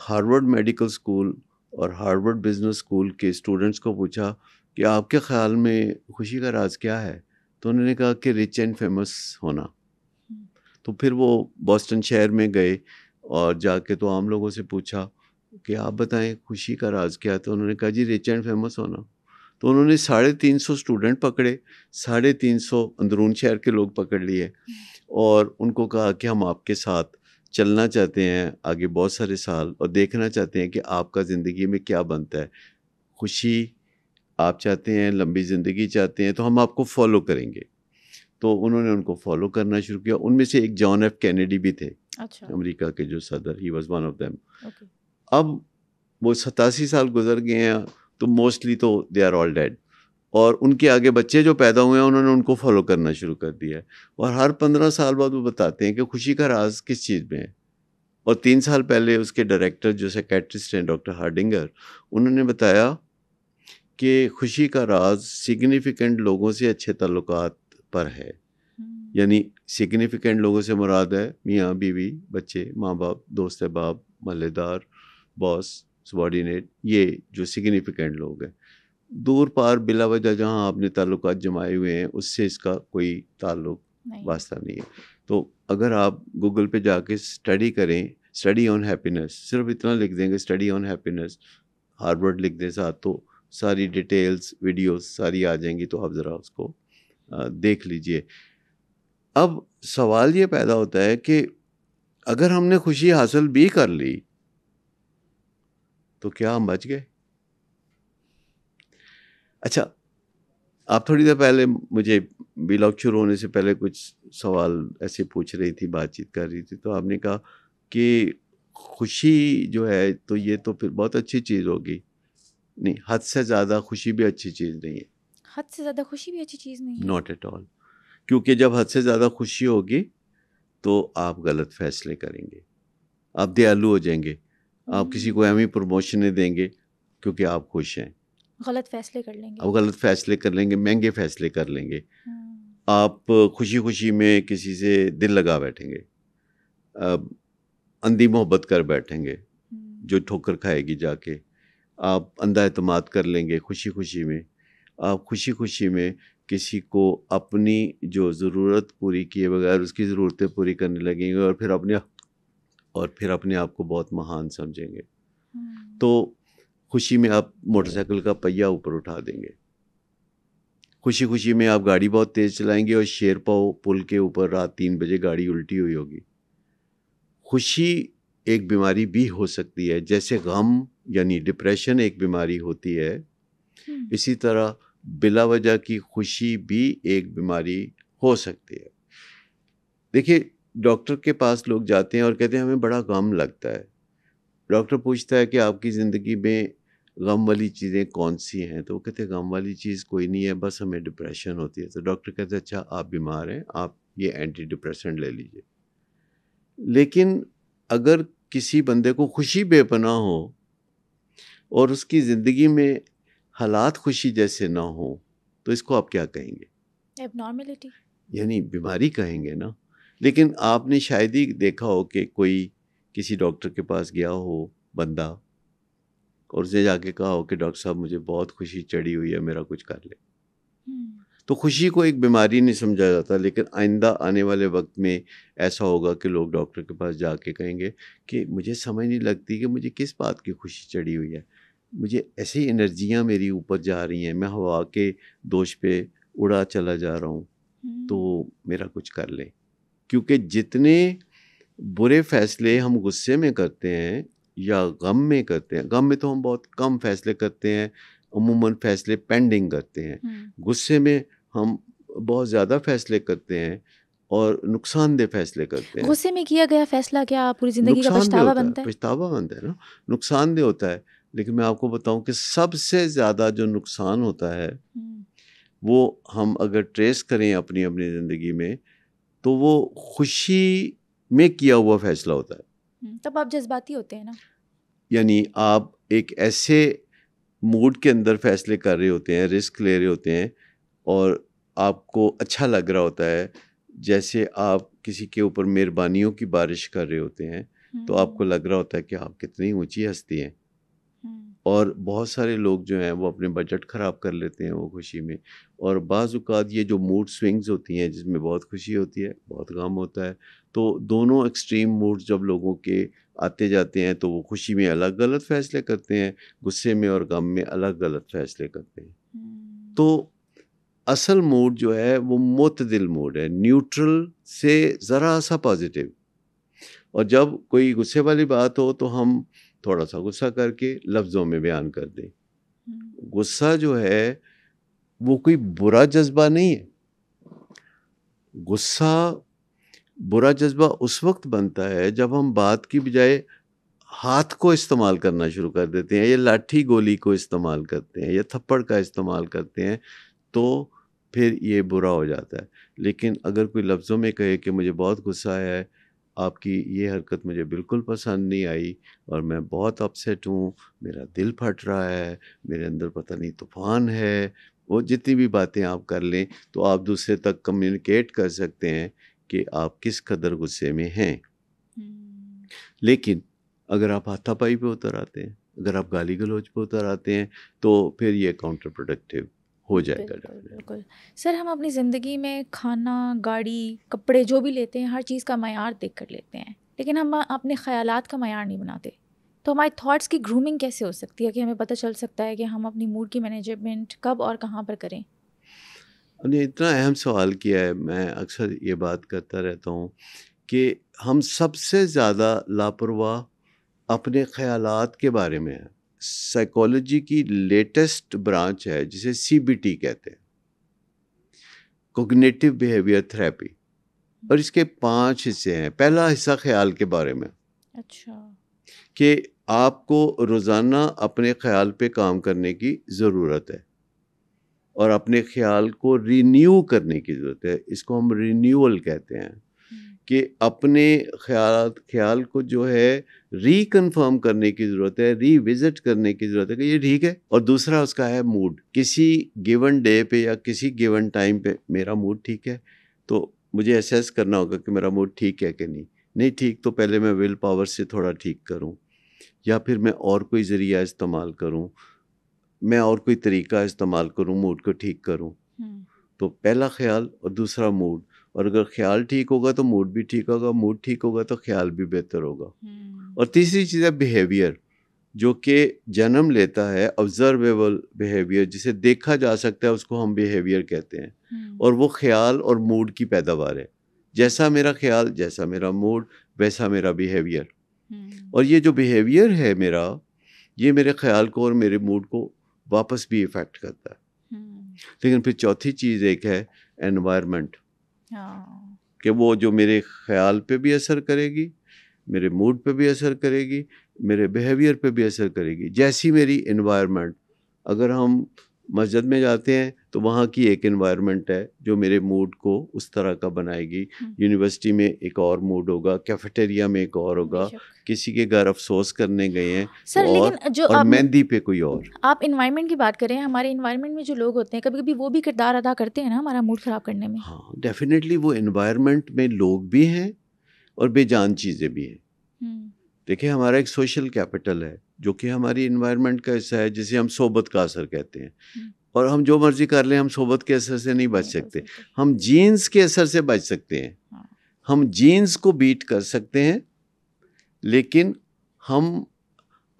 Harvard medical school और हार्वर्ड बिजनेस स्कूल के स्टूडेंट्स को पूछा कि आपके ख्याल में खुशी का राज क्या है तो उन्होंने कहा कि रिच एंड फेमस होना हम्म। तो फिर वो बॉस्टन शहर में गए और जाके तो आम लोगों से पूछा कि आप बताएं खुशी का राज क्या है तो उन्होंने कहा जी रिच एंड फेमस होना तो उन्होंने साढ़े तीन सौ स्टूडेंट पकड़े साढ़े तीन सौ अंदरून शहर के लोग पकड़ लिए और उनको कहा कि हम आपके साथ चलना चाहते हैं आगे बहुत सारे साल और देखना चाहते हैं कि आपका ज़िंदगी में क्या बनता है खुशी आप चाहते हैं लंबी ज़िंदगी चाहते हैं तो हम आपको फॉलो करेंगे तो उन्होंने उनको फॉलो करना शुरू किया उनमें से एक जॉन एफ कैनेडी भी थे अच्छा अमेरिका के जो सदर he was one of them अब वो सतासी साल गुजर गए हैं तो मोस्टली तो दे आर ऑल डेड और उनके आगे बच्चे जो पैदा हुए हैं उन्होंने उनको फॉलो करना शुरू कर दिया है और हर पंद्रह साल बाद वो बताते हैं कि खुशी का राज किस चीज़ में है और तीन साल पहले उसके डायरेक्टर जो सेकेट्रिस्ट हैं डॉक्टर हार्डिंगर उन्होंने बताया कि खुशी का राज सिग्निफिकेंट लोगों से अच्छे ताल्लुक पर है यानी सिग्निफिकेंट लोगों से मुराद है मियाँ बीवी बच्चे माँ बाप दोस्त बाप मल्लेदार बॉस सबॉर्डिनेट ये जो सिग्निफिकेंट लोग हैं दूर पार बिला वजह जहाँ आपने ताल्लुक जमाए हुए हैं उससे इसका कोई ताल्लुक वास्ता नहीं है तो अगर आप गूगल पे जाके स्टडी करें स्टडी ऑन हैप्पीनेस सिर्फ इतना लिख देंगे स्टडी ऑन हैप्पीनेस हार्वर्ड लिख दें साथ तो सारी डिटेल्स वीडियोस सारी आ जाएंगी तो आप ज़रा उसको देख लीजिए अब सवाल ये पैदा होता है कि अगर हमने खुशी हासिल भी कर ली तो क्या हम बच गए अच्छा आप थोड़ी देर पहले मुझे ब्लॉग शुरू होने से पहले कुछ सवाल ऐसे पूछ रही थी बातचीत कर रही थी तो आपने कहा कि खुशी जो है तो ये तो फिर बहुत अच्छी चीज़ होगी नहीं हद से ज़्यादा खुशी भी अच्छी चीज़ नहीं है हद से ज़्यादा खुशी भी अच्छी चीज़ नहीं नॉट एट ऑल क्योंकि जब हद से ज़्यादा खुशी होगी तो आप गलत फैसले करेंगे आप दयालु हो जाएंगे आप किसी को प्रमोशन हम्म। प्रमोशनें देंगे क्योंकि आप खुश हैं गलत फैसले कर लेंगे आप गलत फैसले कर लेंगे महंगे फैसले कर लेंगे हम्म। आप खुशी खुशी में किसी से दिल लगा बैठेंगे अंधी मोहब्बत कर बैठेंगे हम्म। जो ठोकर खाएगी जाके आप अंधा अहतमाद कर लेंगे खुशी खुशी में आप खुशी खुशी में किसी को अपनी जो ज़रूरत पूरी किए बगैर उसकी ज़रूरतें पूरी करने लगेंगे और फिर अपने और फिर अपने आप को बहुत महान समझेंगे हम्म। तो खुशी में आप मोटरसाइकिल का पहिया ऊपर उठा देंगे खुशी खुशी में आप गाड़ी बहुत तेज़ चलाएंगे और शेरपाओ पुल के ऊपर रात तीन बजे गाड़ी उल्टी हुई होगी खुशी एक बीमारी भी हो सकती है जैसे गम यानी डिप्रेशन एक बीमारी होती है हम्म। इसी तरह बिला वजह की खुशी भी एक बीमारी हो सकती है देखिए डॉक्टर के पास लोग जाते हैं और कहते हैं हमें बड़ा गम लगता है डॉक्टर पूछता है कि आपकी ज़िंदगी में गम वाली चीज़ें कौन सी हैं तो वो कहते हैं गम वाली चीज़ कोई नहीं है बस हमें डिप्रेशन होती है तो डॉक्टर कहते हैं अच्छा आप बीमार हैं आप ये एंटी डिप्रेशन ले लीजिए लेकिन अगर किसी बंदे को खुशी बेपना हो और उसकी ज़िंदगी में हालात खुशी जैसे ना हो तो इसको आप क्या कहेंगे एबनॉर्मेलिटी यानी बीमारी कहेंगे ना लेकिन आपने शायद ही देखा हो कि कोई किसी डॉक्टर के पास गया हो बंदा और उसने जाके कहा हो कि डॉक्टर साहब मुझे बहुत खुशी चढ़ी हुई है मेरा कुछ कर ले हम्म। तो खुशी को एक बीमारी नहीं समझा जाता लेकिन आइंदा आने वाले वक्त में ऐसा होगा कि लोग डॉक्टर के पास जाके कहेंगे कि मुझे समझ नहीं लगती कि मुझे किस बात की खुशी चढ़ी हुई है मुझे ऐसी एनर्जियाँ मेरी ऊपर जा रही हैं मैं हवा के दोष पे उड़ा चला जा रहा हूँ तो हम्म। मेरा कुछ कर ले क्योंकि जितने बुरे फैसले हम गुस्से में करते हैं या गम में करते हैं गम में तो हम बहुत कम फैसले करते हैं अमूमन फैसले पेंडिंग करते हैं हम्म। गुस्से में हम बहुत ज़्यादा फैसले करते हैं और नुकसानदेह फैसले करते हैं गुस्से में किया गया फैसला क्या पूरी ज़िंदगी का पछतावा बनता है पछतावा बनता है ना नुकसानदेह होता है लेकिन मैं आपको बताऊं कि सबसे ज़्यादा जो नुकसान होता है हम्म। वो हम अगर ट्रेस करें अपनी अपनी ज़िंदगी में तो वो खुशी में किया हुआ फैसला होता है हम्म, तब आप जज्बाती होते हैं ना यानी आप एक ऐसे मूड के अंदर फैसले कर रहे होते हैं रिस्क ले रहे होते हैं और आपको अच्छा लग रहा होता है जैसे आप किसी के ऊपर मेहरबानियों की बारिश कर रहे होते हैं तो हम्म। आपको लग रहा होता है कि आप कितनी ऊंची हस्ती हैं और बहुत सारे लोग जो हैं वो अपने बजट ख़राब कर लेते हैं वो खुशी में और बाज़ात ये जो मूड स्विंग्स होती हैं जिसमें बहुत खुशी होती है बहुत गम होता है तो दोनों एक्सट्रीम मूड जब लोगों के आते जाते हैं तो वो खुशी में अलग गलत फ़ैसले करते हैं गुस्से में और गम में अलग गलत फ़ैसले करते हैं हम्म। तो असल मूड जो है वो मतदिल मूड है न्यूट्रल से ज़रा सा पॉजिटिव और जब कोई गुस्से वाली बात हो तो हम थोड़ा सा गुस्सा करके लफ्ज़ों में बयान कर दें हम्म। गुस्सा जो है वो कोई बुरा जज्बा नहीं है गुस्सा बुरा जज्बा उस वक्त बनता है जब हम बात की बजाय हाथ को इस्तेमाल करना शुरू कर देते हैं या लाठी गोली को इस्तेमाल करते हैं या थप्पड़ का इस्तेमाल करते हैं तो फिर ये बुरा हो जाता है लेकिन अगर कोई लफ्ज़ों में कहे कि मुझे बहुत गुस्सा आया है आपकी ये हरकत मुझे बिल्कुल पसंद नहीं आई और मैं बहुत अपसेट हूँ मेरा दिल फट रहा है मेरे अंदर पता नहीं तूफान है वो जितनी भी बातें आप कर लें तो आप दूसरे तक कम्युनिकेट कर सकते हैं कि आप किस कदर गुस्से में हैं हम्म। लेकिन अगर आप हाथापाई पे उतर आते हैं अगर आप गाली गलौज पे उतर आते हैं तो फिर ये काउंटर प्रोडक्टिव हो जाएगा बिल्कुल सर हम अपनी ज़िंदगी में खाना गाड़ी कपड़े जो भी लेते हैं हर चीज़ का मैार देख कर लेते हैं लेकिन हम अपने ख्याल का मैार नहीं बनाते तो हमारे थाट्स की ग्रूमिंग कैसे हो सकती है कि हमें पता चल सकता है कि हम अपनी मूड की मैनेजमेंट कब और कहाँ पर करें आपने इतना अहम सवाल किया है मैं अक्सर ये बात करता रहता हूँ कि हम सबसे ज़्यादा लापरवाह अपने ख्यालात के बारे में हैं साइकोलॉजी की लेटेस्ट ब्रांच है जिसे सीबीटी कहते हैं कोग्नेटिव बिहेवियर थेरेपी और इसके पांच हिस्से हैं पहला हिस्सा ख्याल के बारे में अच्छा कि आपको रोज़ाना अपने ख्याल पे काम करने की ज़रूरत है और अपने ख्याल को रिन्यू करने की ज़रूरत है इसको हम रिन्यूअल कहते हैं कि अपने ख्याल ख्याल को जो है रिकन्फर्म करने की ज़रूरत है रीविज़िट करने की ज़रूरत है कि ये ठीक है और दूसरा उसका है मूड किसी गिवन डे पे या किसी गिवन टाइम पे मेरा मूड ठीक है तो मुझे एसेस करना होगा कि मेरा मूड ठीक है कि नहीं नहीं ठीक तो पहले मैं विल पावर से थोड़ा ठीक करूँ या फिर मैं और कोई ज़रिया इस्तेमाल करूँ मैं और कोई तरीका इस्तेमाल करूँ मूड को ठीक करूँ हम्म। तो पहला ख्याल और दूसरा मूड और अगर ख्याल ठीक होगा तो मूड भी ठीक होगा मूड ठीक होगा तो ख्याल भी बेहतर होगा हम्म। और तीसरी चीज़ है बिहेवियर जो कि जन्म लेता है ऑब्जर्वेबल बिहेवियर जिसे देखा जा सकता है उसको हम बिहेवियर कहते हैं हम्म। और वो ख्याल और मूड की पैदावार है जैसा मेरा ख्याल जैसा मेरा मूड वैसा मेरा बिहेवियर हम्म। और ये जो बिहेवियर है मेरा ये मेरे ख्याल को और मेरे मूड को वापस भी इफ़ेक्ट करता है लेकिन फिर चौथी चीज़ एक है एनवायरमेंट कि वो जो मेरे ख्याल पे भी असर करेगी मेरे मूड पे भी असर करेगी मेरे बिहेवियर पे भी असर करेगी जैसी मेरी इन्वायरमेंट अगर हम मस्जिद में जाते हैं तो वहाँ की एक इन्वायरमेंट है जो मेरे मूड को उस तरह का बनाएगी यूनिवर्सिटी हम्म। में एक और मूड होगा कैफेटेरिया में एक और होगा किसी के घर अफसोस करने गए हैं तो सर तो और, लेकिन जो और मेहंदी पे कोई और आप इन्वायरमेंट की बात करें हमारे इन्वायरमेंट में जो लोग होते हैं कभी कभी वो भी किरदार अदा करते हैं ना हमारा मूड ख़राब करने में हाँ डेफिनेटली वो इन्वायरमेंट में लोग भी हैं और बेजान चीज़ें भी हैं हम्म। देखिए हमारा एक सोशल कैपिटल है जो कि हमारी इन्वायरमेंट का हिस्सा है जिसे हम सोबत का असर कहते हैं हम्म। और हम जो मर्ज़ी कर लें हम सोबत के असर से नहीं बच सकते हम जीन्स के असर से बच सकते हैं हाँ। हम जीन्स को बीट कर सकते हैं लेकिन हम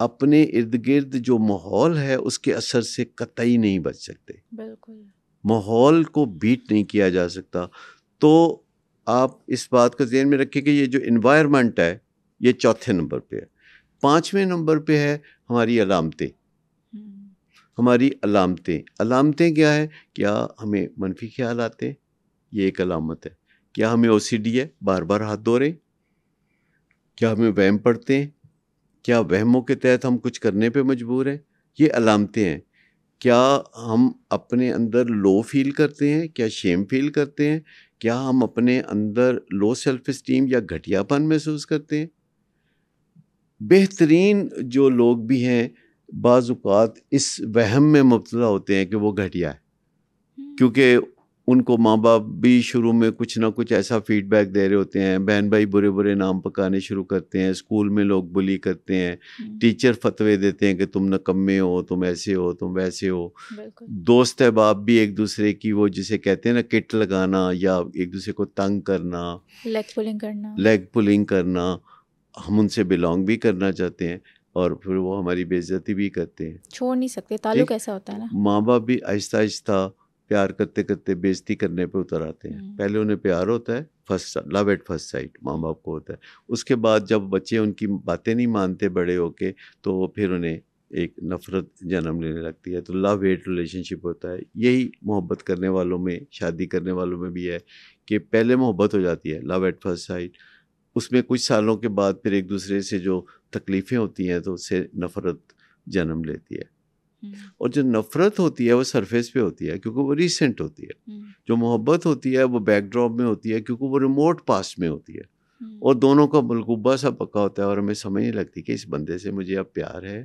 अपने इर्द गिर्द जो माहौल है उसके असर से कतई नहीं बच सकते माहौल को बीट नहीं किया जा सकता तो आप इस बात को जहन में रखें कि ये जो इन्वायरमेंट है ये चौथे नंबर पे है पाँचवें नंबर पे है हमारी अलामतें हमारी अलामतें अलामतें क्या है क्या हमें मनफी ख्याल आते हैं ये एक अलामत है क्या हमें ओ है बार बार हाथ धो रहे क्या हमें वहम पड़ते हैं क्या वहमों के तहत हम कुछ करने पे मजबूर हैं ये अलामतें हैं क्या हम अपने अंदर लो फील करते हैं क्या शेम फील करते हैं क्या हम अपने अंदर लो सेल्फ इस्टीम या घटियापन महसूस करते हैं बेहतरीन जो लोग भी हैं बाज़ात इस वहम में मुबला होते हैं कि वो घटिया है हम्म। क्योंकि उनको माँ बाप भी शुरू में कुछ ना कुछ ऐसा फीडबैक दे रहे होते हैं बहन भाई बुरे बुरे नाम पकाने शुरू करते हैं स्कूल में लोग बुली करते हैं टीचर हम्म। फतवे देते हैं कि तुम नकम्मे हो तुम ऐसे हो तुम वैसे हो दोस्त बाप भी एक दूसरे की वो जिसे कहते हैं ना किट लगाना या एक दूसरे को तंग करना लेग पुलिंग करना लेग पुलिंग करना हम उनसे बिलोंग भी करना चाहते हैं और फिर वो हमारी बेइज्जती भी करते हैं छोड़ नहीं सकते ताल्लुक ऐसा होता है ना माँ बाप भी आहिस्ता आहिस्ता प्यार करते करते बेइज्जती करने पर उतर आते हैं हम्म। पहले उन्हें प्यार होता है first love at first sight माँ बाप को होता है उसके बाद जब बच्चे उनकी बातें नहीं मानते बड़े होके तो फिर उन्हें एक नफ़रत जन्म लेने लगती है तो लव हेट रिलेशनशिप होता है यही मोहब्बत करने वालों में शादी करने वालों में भी है कि पहले मोहब्बत हो जाती है लव एट फर्स्ट साइट उसमें कुछ सालों के बाद फिर एक दूसरे से जो तकलीफ़ें होती हैं तो उससे नफ़रत जन्म लेती है और जो नफ़रत होती है वो सरफेस पे होती है क्योंकि वो रिसेंट होती है जो मोहब्बत होती है वो बैकड्रॉप में होती है क्योंकि वो रिमोट पास्ट में होती है और दोनों का मलकूबा सा पक्का होता है और हमें समझ नहीं लगती कि इस बंदे से मुझे अब प्यार है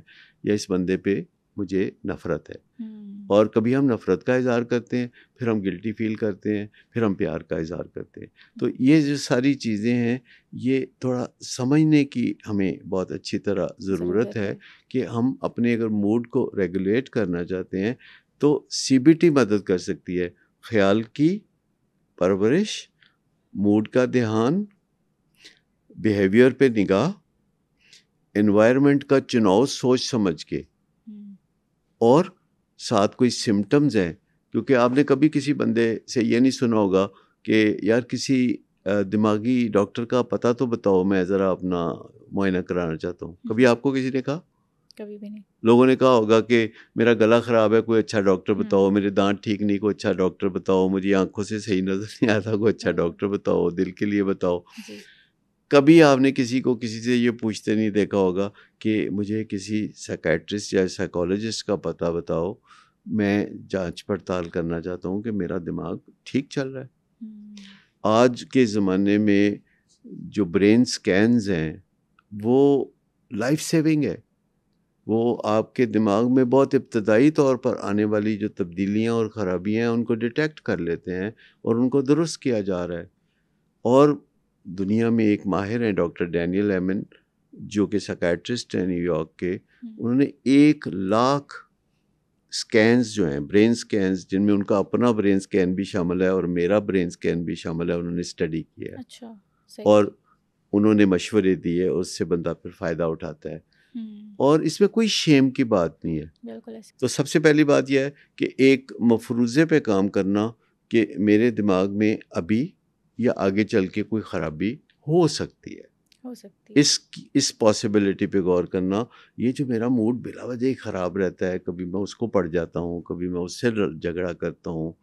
या इस बंदे पे मुझे नफ़रत है हम्म। और कभी हम नफ़रत का इज़हार करते हैं फिर हम गिल्टी फील करते हैं फिर हम प्यार का इज़हार करते हैं तो हम्म। ये जो सारी चीज़ें हैं ये थोड़ा समझने की हमें बहुत अच्छी तरह ज़रूरत है कि हम अपने अगर मूड को रेगुलेट करना चाहते हैं तो सी मदद कर सकती है ख्याल की परवरिश मूड का ध्यान बिहेवियर पे निगाह इन्वायरमेंट का चुनाव सोच समझ के और साथ कोई सिम्टम्स हैं क्योंकि आपने कभी किसी बंदे से ये नहीं सुना होगा कि यार किसी दिमागी डॉक्टर का पता तो बताओ मैं ज़रा अपना मुआयना कराना चाहता हूँ कभी आपको किसी ने कहा कभी भी नहीं लोगों ने कहा होगा कि मेरा गला ख़राब है कोई अच्छा डॉक्टर हम्म। बताओ मेरे दांत ठीक नहीं कोई अच्छा डॉक्टर बताओ मुझे आंखों से सही नज़र नहीं आता कोई अच्छा डॉक्टर हम्म। बताओ दिल के लिए बताओ कभी आपने किसी को किसी से ये पूछते नहीं देखा होगा कि मुझे किसी साइकेट्रिस्ट या साइकोलॉजिस्ट का पता बताओ मैं जांच पड़ताल करना चाहता हूँ कि मेरा दिमाग ठीक चल रहा है हम्म। आज के ज़माने में जो ब्रेन स्कैन्स हैं वो लाइफ सेविंग है वो आपके दिमाग में बहुत इब्तदाई तौर पर आने वाली जो तब्दीलियाँ और ख़राबियाँ हैं उनको डिटेक्ट कर लेते हैं और उनको दुरुस्त किया जा रहा है और दुनिया में एक माहिर हैं डॉक्टर डैनियल एमन जो कि सकाट्रिस्ट हैं न्यूयॉर्क के हम्म। उन्होंने एक लाख स्कैंस जो हैं ब्रेन स्कैंस जिनमें उनका अपना ब्रेन स्कैन भी शामिल है और मेरा ब्रेन स्कैन भी शामिल है उन्होंने स्टडी किया अच्छा, और उन्होंने मशवरे दिए उससे बंदा फिर फ़ायदा उठाता है हम्म। और इसमें कोई शेम की बात नहीं है तो सबसे पहली बात यह है कि एक मफरूज़े पे काम करना कि मेरे दिमाग में अभी या आगे चल के कोई ख़राबी हो सकती है हो सकती है इस इस पॉसिबिलिटी पे गौर करना ये जो मेरा मूड बिला वजह ही ख़राब रहता है कभी मैं उसको पढ़ जाता हूँ कभी मैं उससे झगड़ा करता हूँ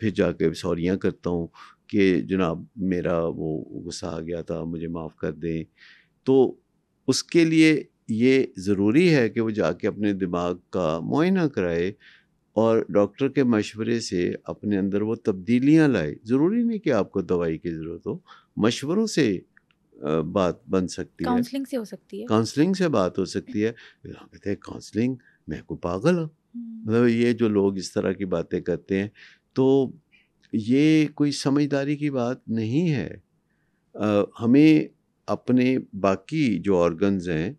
फिर जाके सॉरियाँ करता हूँ कि जनाब मेरा वो गुस्सा आ गया था मुझे माफ़ कर दें तो उसके लिए ये ज़रूरी है कि वो जाके अपने दिमाग का मुआयना कराए और डॉक्टर के मशवरे से अपने अंदर वो तब्दीलियाँ लाए ज़रूरी नहीं कि आपको दवाई की ज़रूरत हो मशवरों से बात बन सकती है काउंसलिंग से हो सकती है काउंसलिंग से बात हो सकती है कहते हैं काउंसलिंग मैं को पागल हूँ हम्म। मतलब ये जो लोग इस तरह की बातें करते हैं तो ये कोई समझदारी की बात नहीं है आ, हमें अपने बाकी जो ऑर्गन्स हैं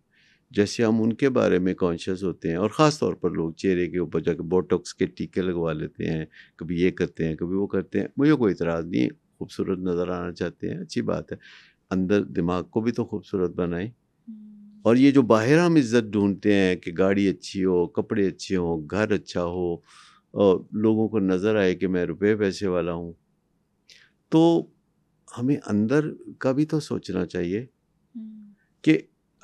जैसे हम उनके बारे में कॉन्शियस होते हैं और ख़ास तौर पर लोग चेहरे के ऊपर जाकर बोटॉक्स के टीके लगवा लेते हैं कभी ये करते हैं कभी वो करते हैं मुझे कोई इतराज़ नहीं खूबसूरत नज़र आना चाहते हैं अच्छी बात है अंदर दिमाग को भी तो खूबसूरत बनाए हम्म। और ये जो बाहर हम इज़्ज़त ढूंढते हैं कि गाड़ी अच्छी हो कपड़े अच्छे हों घर अच्छा हो और लोगों को नज़र आए कि मैं रुपये पैसे वाला हूँ तो हमें अंदर का भी तो सोचना चाहिए हम्म। कि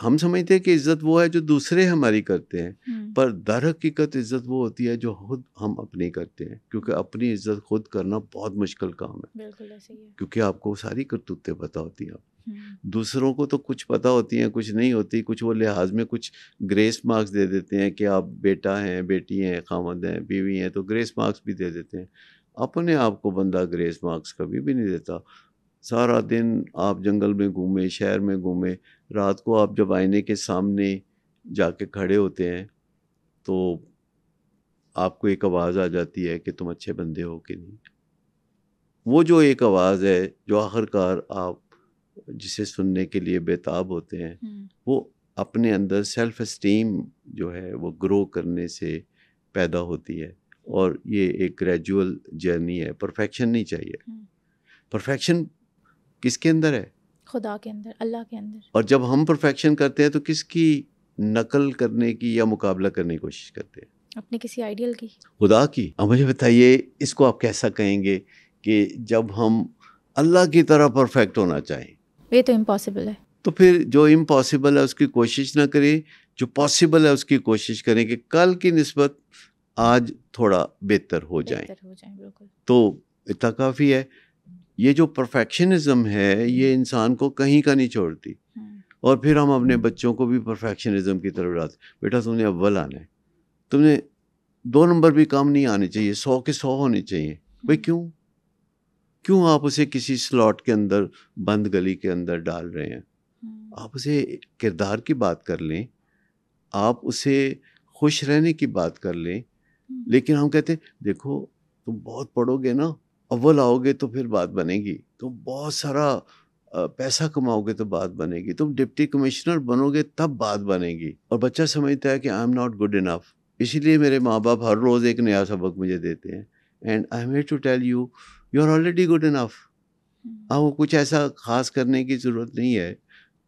हम समझते हैं कि इज्जत वो है जो दूसरे हमारी करते हैं हम्म। पर दर हकीकत इज्जत वो होती है जो खुद हम अपनी करते हैं क्योंकि अपनी इज्जत खुद करना बहुत मुश्किल काम है क्योंकि आपको सारी करतूतें पता होती हैं हम्म। दूसरों को तो कुछ पता होती हैं कुछ नहीं होती कुछ वो लिहाज में कुछ ग्रेस मार्क्स दे देते हैं कि आप बेटा हैं बेटी हैं खामद हैं बीवी हैं तो ग्रेस मार्क्स भी दे देते हैं अपने आप को बंदा ग्रेस मार्क्स कभी भी नहीं देता सारा दिन आप जंगल में घूमे शहर में घूमे रात को आप जब आईने के सामने जाके खड़े होते हैं तो आपको एक आवाज़ आ जाती है कि तुम अच्छे बंदे हो कि नहीं वो जो एक आवाज़ है जो आखिरकार आप जिसे सुनने के लिए बेताब होते हैं वो अपने अंदर सेल्फ इस्टीम जो है वो ग्रो करने से पैदा होती है और ये एक ग्रेजुअल जर्नी है परफेक्शन नहीं चाहिए परफेक्शन किसके अंदर है खुदा के अंदर अल्लाह के अंदर और जब हम परफेक्शन करते हैं तो किसकी नकल करने की या मुकाबला करने की कोशिश करते हैं अपने किसी आइडियल की खुदा की अब मुझे बताइए इसको आप कैसा कहेंगे कि जब हम अल्लाह की तरह परफेक्ट होना चाहें ये तो इम्पॉसिबल है तो फिर जो इम्पॉसिबल है उसकी कोशिश ना करें जो पॉसिबल है उसकी कोशिश करें कि कल की नस्बत आज थोड़ा बेहतर हो जाए तो इतना काफ़ी है ये जो परफेक्शनिज्म है ये hmm. इंसान को कहीं का नहीं छोड़ती hmm. और फिर हम अपने hmm. बच्चों को भी परफेक्शनिज्म की तरफ डालते बेटा तुमने अव्वल आना है तुमने दो नंबर भी काम नहीं आने चाहिए सौ के सौ होने चाहिए भाई क्यों क्यों आप उसे किसी स्लॉट के अंदर बंद गली के अंदर डाल रहे हैं आप उसे किरदार की बात कर लें आप उसे खुश रहने की बात कर लें लेकिन हम कहते हैं देखो तुम बहुत पढ़ोगे ना अब वो लाओगे तो फिर बात बनेगी तुम तो बहुत सारा पैसा कमाओगे तो बात बनेगी तुम डिप्टी कमिश्नर बनोगे तब बात बनेगी और बच्चा समझता है कि I am not good enough इसीलिए मेरे माँ बाप हर रोज़ एक नया सबक मुझे देते हैं and I am to tell you you are already good enough आपको कुछ ऐसा खास करने की ज़रूरत नहीं है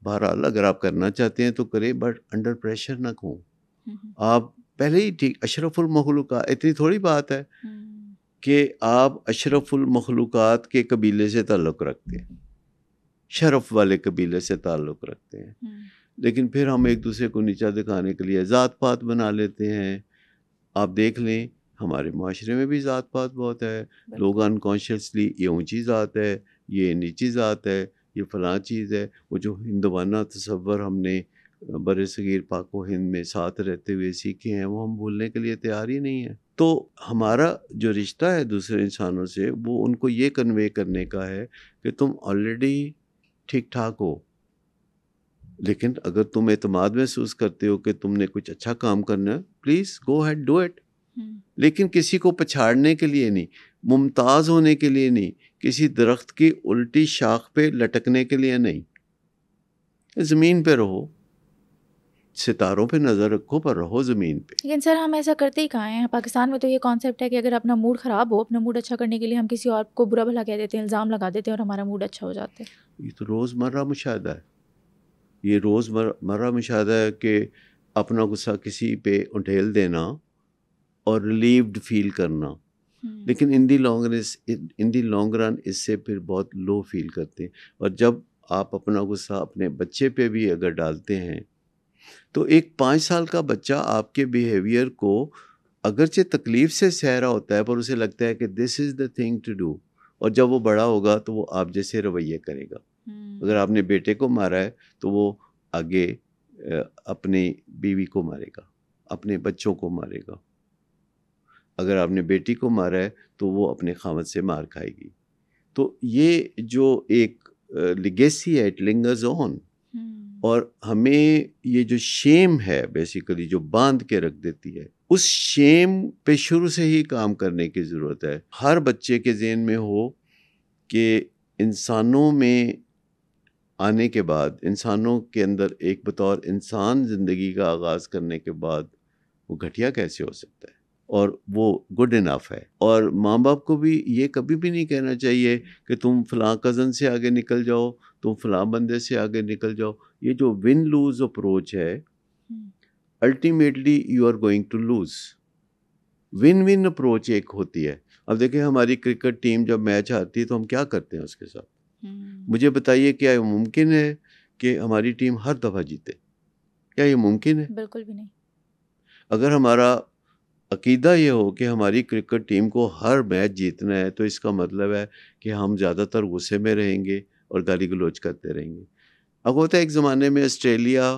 बहरहाल अगर आप करना चाहते हैं तो करें बट अंडर प्रेशर ना कहूँ हम्म। आप पहले ही ठीक अशरफुल का इतनी थोड़ी बात है हम्म। कि आप अशरफुल के कबीले से ताल्लुक़ रखते हैं शरफ वाले कबीले से ताल्लुक़ रखते हैं हम्म। लेकिन फिर हम एक दूसरे को नीचा दिखाने के लिए ज़ात पात बना लेते हैं आप देख लें हमारे माशरे में भी ज़ात पात बहुत है लोग अनकॉन्शियसली ये ऊँची ज़ात है ये नीची ज़ात है ये फ़लाँ चीज़ है वो जो हिंदवाना तस्वर हमने बर सग़ीर पाको हिंद में साथ रहते हुए सीखे हैं वो हम भूलने के लिए तैयार ही नहीं है तो हमारा जो रिश्ता है दूसरे इंसानों से वो उनको ये कन्वे करने का है कि तुम ऑलरेडी ठीक ठाक हो लेकिन अगर तुम एतमाद महसूस करते हो कि तुमने कुछ अच्छा काम करना है please go ahead do it लेकिन किसी को पछाड़ने के लिए नहीं मुमताज़ होने के लिए नहीं किसी दरख्त की उल्टी शाख पे लटकने के लिए नहीं ज़मीन पे रहो सितारों पे नज़र रखो पर रहो ज़मीन पे लेकिन सर हम ऐसा करते ही कहाँ हैं पाकिस्तान में तो ये कॉन्सेप्ट है कि अगर अपना मूड ख़राब हो अपना मूड अच्छा करने के लिए हम किसी और को बुरा भला कह देते हैं इल्ज़ाम लगा देते हैं और हमारा मूड अच्छा हो जाता है ये तो रोज़मर्रा मुशाह है ये रोज़मर्रा मुशाह है कि अपना गुस्सा किसी पे उठेल देना और रिलीव्ड फील करना हम्म। लेकिन in the long run in the long run इससे फिर बहुत लो फील करते हैं और जब आप अपना गुस्सा अपने बच्चे पे भी अगर डालते हैं तो एक पाँच साल का बच्चा आपके बिहेवियर को अगरचे तकलीफ से सह रहा होता है पर उसे लगता है कि this is the thing to do और जब वो बड़ा होगा तो वो आप जैसे रवैया करेगा हम्म। अगर आपने बेटे को मारा है तो वो आगे अपने बीवी को मारेगा अपने बच्चों को मारेगा अगर आपने बेटी को मारा है तो वो अपने खामत से मार खाएगी तो ये जो एक लिगेसी है इट लिंगर्स ऑन और हमें ये जो शेम है बेसिकली जो बांध के रख देती है उस शेम पे शुरू से ही काम करने की ज़रूरत है हर बच्चे के जेन में हो कि इंसानों में आने के बाद इंसानों के अंदर एक बतौर इंसान ज़िंदगी का आगाज़ करने के बाद वो घटिया कैसे हो सकता है और वो गुड इनफ है और माँ बाप को भी ये कभी भी नहीं कहना चाहिए कि तुम फला कज़न से आगे निकल जाओ तुम फला बंदे से आगे निकल जाओ ये जो विन लूज़ अप्रोच है ultimately you are going to lose win win approach एक होती है अब देखिए हमारी क्रिकेट टीम जब मैच हारती है तो हम क्या करते हैं उसके साथ हम्म। मुझे बताइए क्या ये मुमकिन है कि हमारी टीम हर दफ़ा जीते क्या ये मुमकिन है बिल्कुल भी नहीं अगर हमारा अकीदा ये हो कि हमारी क्रिकेट टीम को हर मैच जीतना है तो इसका मतलब है कि हम ज़्यादातर गुस्से में रहेंगे और गाली गलोच करते रहेंगे अब होता है एक ज़माने में ऑस्ट्रेलिया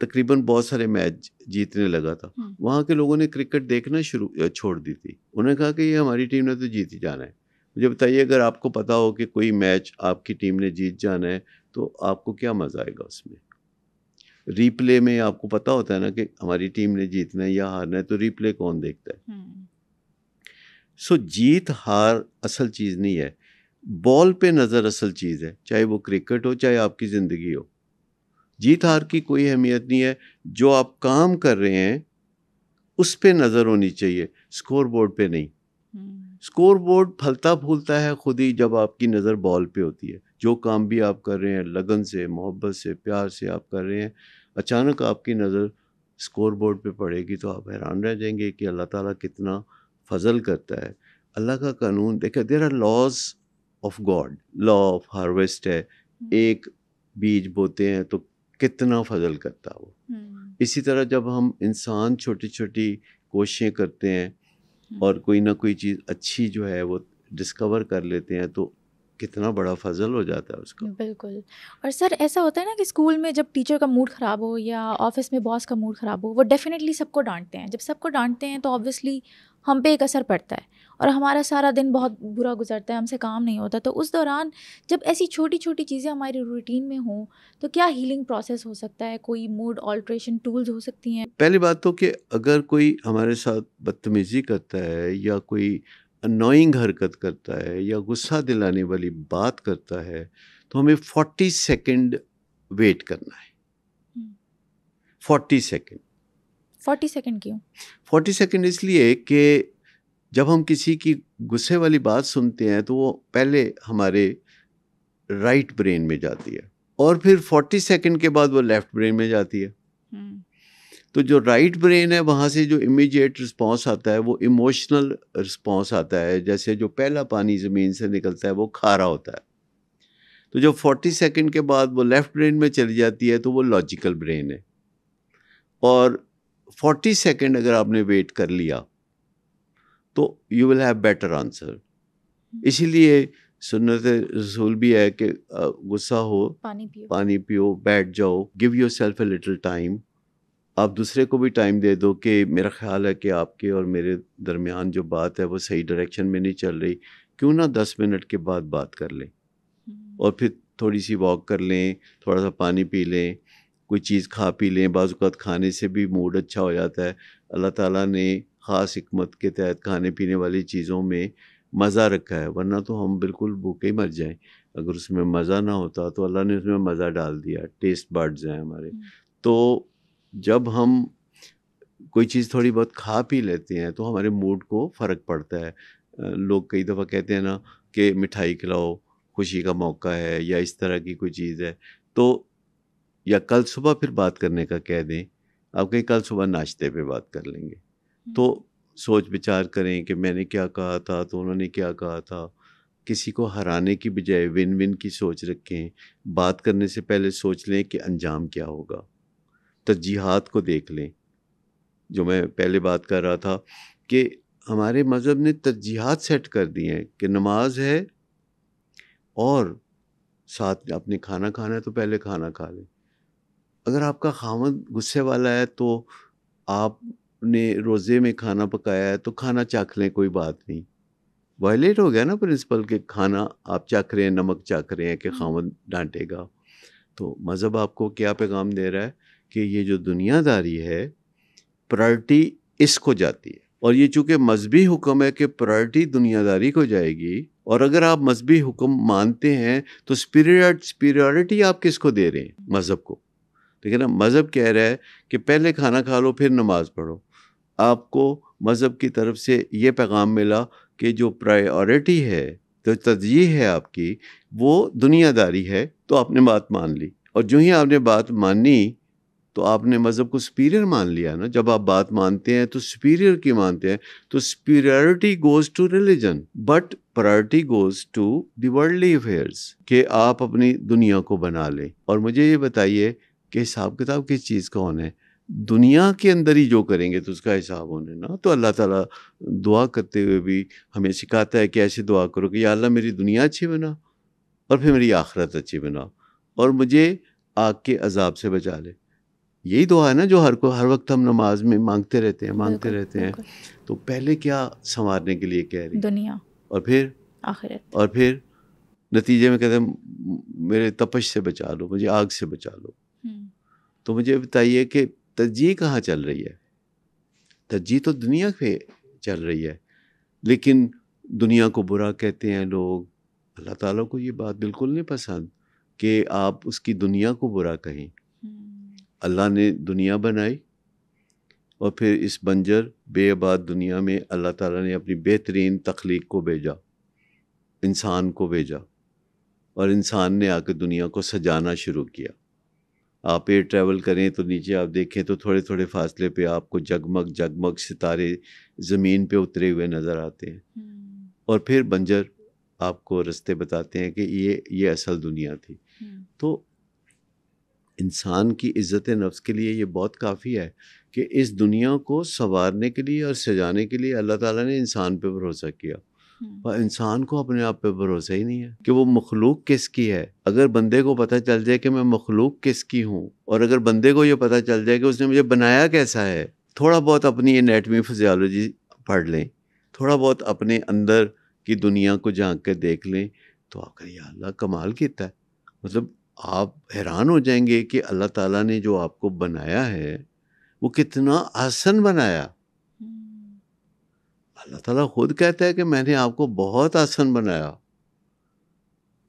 तकरीबन बहुत सारे मैच जीतने लगा था वहाँ के लोगों ने क्रिकेट देखना शुरू छोड़ दी थी उन्होंने कहा कि ये हमारी टीम ने तो जीत ही जाना है मुझे बताइए अगर आपको पता हो कि कोई मैच आपकी टीम ने जीत जाना है तो आपको क्या मज़ा आएगा उसमें रीप्ले में आपको पता होता है ना कि हमारी टीम ने जीतना है या हारना है तो रीप्ले कौन देखता है सो हम्म। so, जीत हार असल चीज़ नहीं है बॉल पे नज़र असल चीज़ है चाहे वो क्रिकेट हो चाहे आपकी ज़िंदगी हो जीत हार की कोई अहमियत नहीं है जो आप काम कर रहे हैं उस पर नज़र होनी चाहिए स्कोर बोर्ड पे नहीं स्कोर हम्म। बोर्ड फलता फूलता है खुद ही जब आपकी नज़र बॉल पे होती है जो काम भी आप कर रहे हैं लगन से मोहब्बत से प्यार से आप कर रहे हैं अचानक आपकी नज़र स्कोर बोर्ड पर पड़ेगी तो आप हैरान रह जाएंगे कि अल्लाह ताला कितना फजल करता है अल्लाह का कानून देखा there are laws of God law of harvest है हम्म। एक बीज बोते हैं तो कितना फजल करता वो हम्म। इसी तरह जब हम इंसान छोटी छोटी कोशिशें करते हैं हम्म। और कोई ना कोई चीज़ अच्छी जो है वो डिस्कवर कर लेते हैं तो कितना बड़ा फजल हो जाता है उसका बिल्कुल और सर ऐसा होता है ना कि स्कूल में जब टीचर का मूड ख़राब हो या ऑफिस में बॉस का मूड ख़राब हो वो डेफिनेटली सबको डांटते हैं जब सबको डांटते हैं तो ऑब्वियसली हम पे एक असर पड़ता है और हमारा सारा दिन बहुत बुरा गुजरता है हमसे काम नहीं होता तो उस दौरान जब ऐसी छोटी छोटी चीज़ें हमारी रूटीन में हों तो क्या हीलिंग प्रोसेस हो सकता है कोई मूड ऑल्ट्रेशन टूल्स हो सकती हैं पहली बात तो कि अगर कोई हमारे साथ बदतमीज़ी करता है या कोई अनोइंग हरकत करता है या गुस्सा दिलाने वाली बात करता है तो हमें फोर्टी सेकेंड वेट करना है फोर्टी सेकेंड फोर्टी सेकेंड क्यों फोर्टी सेकेंड इसलिए कि जब हम किसी की गुस्से वाली बात सुनते हैं तो वो पहले हमारे राइट ब्रेन में जाती है और फिर फोर्टी सेकेंड के बाद वो लेफ्ट ब्रेन में जाती है हम्म। तो जो राइट ब्रेन है वहाँ से जो इमीडिएट रिस्पॉन्स आता है वो इमोशनल रिस्पॉन्स आता है जैसे जो पहला पानी ज़मीन से निकलता है वो खारा होता है तो जो फोर्टी सेकेंड के बाद वो लेफ़्ट ब्रेन में चली जाती है तो वो लॉजिकल ब्रेन है और फोर्टी सेकेंड अगर आपने वेट कर लिया तो you will have better answer इसीलिए सुनत रसूल भी है कि गुस्सा हो पानी पियो पानी पियो बैठ जाओ give yourself a little time आप दूसरे को भी टाइम दे दो कि मेरा ख्याल है कि आपके और मेरे दरमियान जो बात है वो सही डायरेक्शन में नहीं चल रही क्यों ना दस मिनट के बाद बात कर लें हम्म। और फिर थोड़ी सी वॉक कर लें थोड़ा सा पानी पी लें कोई चीज़ खा पी लें बाजूकात खाने से भी मूड अच्छा हो जाता है अल्लाह ताला ने ख़ास हमत के तहत खाने पीने वाली चीज़ों में मज़ा रखा है वरना तो हम बिल्कुल भूखे ही मर जाएं अगर उसमें मज़ा ना होता तो अल्लाह ने उसमें मज़ा डाल दिया टेस्ट बढ़ जाए हमारे हम्म। तो जब हम कोई चीज़ थोड़ी बहुत खा पी लेते हैं तो हमारे मूड को फ़र्क पड़ता है लोग कई दफ़ा कहते हैं ना कि मिठाई खिलाओ खुशी का मौका है या इस तरह की कोई चीज़ है तो या कल सुबह फिर बात करने का कह दें आप कहीं कल सुबह नाश्ते पे बात कर लेंगे तो हम्म। सोच विचार करें कि मैंने क्या कहा था तो उन्होंने क्या कहा था किसी को हराने की बजाय विन विन की सोच रखें बात करने से पहले सोच लें कि अंजाम क्या होगा तरजीहत को देख लें जो मैं पहले बात कर रहा था कि हमारे मज़हब ने तरजीहत सेट कर दी हैं कि नमाज है और साथ आपने खाना खाना है तो पहले खाना खा लें अगर आपका खामद गुस्से वाला है तो आपने रोज़े में खाना पकाया है तो खाना चाख लें कोई बात नहीं वायलेट हो गया ना प्रिंसिपल के खाना आप चाख रहे हैं नमक चाख रहे हैं कि हम्म। खामद डांटेगा तो मज़हब आपको क्या पैगाम दे रहा है कि ये जो दुनियादारी है प्रायरिटी इसको जाती है और ये चूँकि मजहबी हुक्म है कि प्रायरिटी दुनियादारी को जाएगी और अगर आप मजहबी हुक्म मानते हैं तो स्पिरिट स्पिरिटी आप किसको दे रहे हैं मज़हब को है ना मज़हब कह रहा है कि पहले खाना खा लो फिर नमाज़ पढ़ो आपको मज़हब की तरफ से ये पैगाम मिला कि जो प्रायोरिटी है जो तो तजयी है आपकी वो दुनियादारी है तो आपने बात मान ली और जो ही आपने बात मानी तो आपने मज़हब को सुपीरियर मान लिया ना जब आप बात मानते हैं तो सुपीरियर की मानते हैं तो superiority goes to religion but priority goes to worldly affairs कि आप अपनी दुनिया को बना लें और मुझे ये बताइए कि हिसाब किताब किस चीज़ का होना है दुनिया के अंदर ही जो करेंगे तो उसका हिसाब होने ना तो अल्लाह ताला दुआ करते हुए भी हमें सिखाता है कि ऐसे दुआ करो कि अल्लाह मेरी दुनिया अच्छी बना और फिर मेरी आखरत अच्छी बना और मुझे आग के अजाब से बचा ले यही दुआ तो है ना जो हर को हर वक्त हम नमाज में मांगते रहते हैं मांगते रहते हैं तो पहले क्या संवारने के लिए कह रहे हैं दुनिया और फिर आखिरत और फिर नतीजे में कहते हैं मेरे तपश से बचा लो मुझे आग से बचा लो हम्म। तो मुझे बताइए कि तरजीह कहाँ चल रही है तरजीह तो दुनिया पे चल रही है लेकिन दुनिया को बुरा कहते हैं लोग अल्लाह ताला को ये बात बिल्कुल नहीं पसंद कि आप उसकी दुनिया को बुरा कहें अल्लाह ने दुनिया बनाई और फिर इस बंजर आबाद दुनिया में अल्लाह ताला ने अपनी बेहतरीन तख्लीक को भेजा इंसान को भेजा और इंसान ने आकर दुनिया को सजाना शुरू किया आप एयर ट्रैवल करें तो नीचे आप देखें तो थोड़े थोड़े फासले पे आपको जगमग जगमग सितारे ज़मीन पे उतरे हुए नज़र आते हैं हम्म। और फिर बंजर आपको रास्ते बताते हैं कि ये ये असल दुनिया थी हम्म। तो इंसान की इज़्ज़त नफ्स के लिए ये बहुत काफ़ी है कि इस दुनिया को संवारने के लिए और सजाने के लिए अल्लाह ताला ने इंसान पे भरोसा किया हम्म। और इंसान को अपने आप पे भरोसा ही नहीं है कि वो मखलूक किसकी है अगर बंदे को पता चल जाए कि मैं मखलूक किसकी हूँ और अगर बंदे को ये पता चल जाए कि उसने मुझे बनाया कैसा है थोड़ा बहुत अपनी एनेटमी फिजियोलॉजी पढ़ लें थोड़ा बहुत अपने अंदर की दुनिया को झाँक कर देख लें तो आकर ये अल्लाह कमाल कितना है मतलब आप हैरान हो जाएंगे कि अल्लाह ताला ने जो आपको बनाया है वो कितना आसन बनाया हम्म। अल्लाह ताला खुद कहता है कि मैंने आपको बहुत आसन बनाया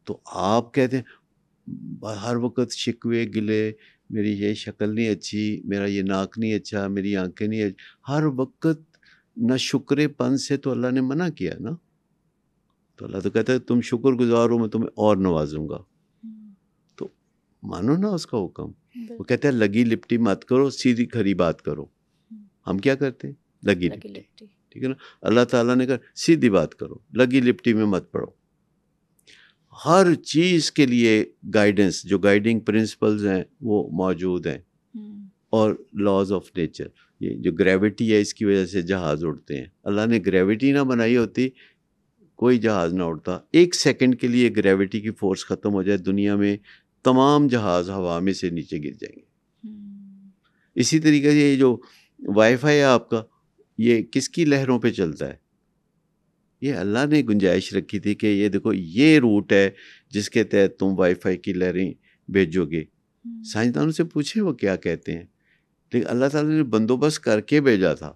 तो आप कहते हैं हर वक्त शिकवे गिले मेरी ये शक्ल नहीं अच्छी मेरा ये नाक नहीं अच्छा मेरी आंखें नहीं अच्छी हर वक्त ना शुक्रेपन से तो अल्लाह ने मना किया ना तो अल्लाह तो कहता है तुम शुक्रगुजार हो मैं तुम्हें और नवाजूंगा मानो ना उसका हुक्म वो कहते हैं लगी लिपटी मत करो सीधी खरी बात करो हम्म। हम क्या करते हैं लगी, लिपटी ठीक है ना अल्लाह ताला ने कहा सीधी बात करो लगी लिपटी में मत पढ़ो हर चीज़ के लिए गाइडेंस जो गाइडिंग प्रिंसिपल्स हैं वो मौजूद हैं हम्म। और लॉज ऑफ नेचर ये जो ग्रेविटी है इसकी वजह से जहाज़ उड़ते हैं अल्लाह ने ग्रेविटी ना बनाई होती कोई जहाज़ ना उड़ता एक सेकंड के लिए ग्रेविटी की फ़ोर्स ख़त्म हो जाए दुनिया में तमाम जहाज़ हवा में से नीचे गिर जाएंगे हम्म। इसी तरीके से ये जो वाईफाई है आपका ये किसकी लहरों पे चलता है ये अल्लाह ने गुंजाइश रखी थी कि ये देखो ये रूट है जिसके तहत तुम वाईफाई की लहरें भेजोगे हम्म। साइंसदानों से पूछे वो क्या कहते हैं लेकिन अल्लाह ताला ने बंदोबस्त करके भेजा था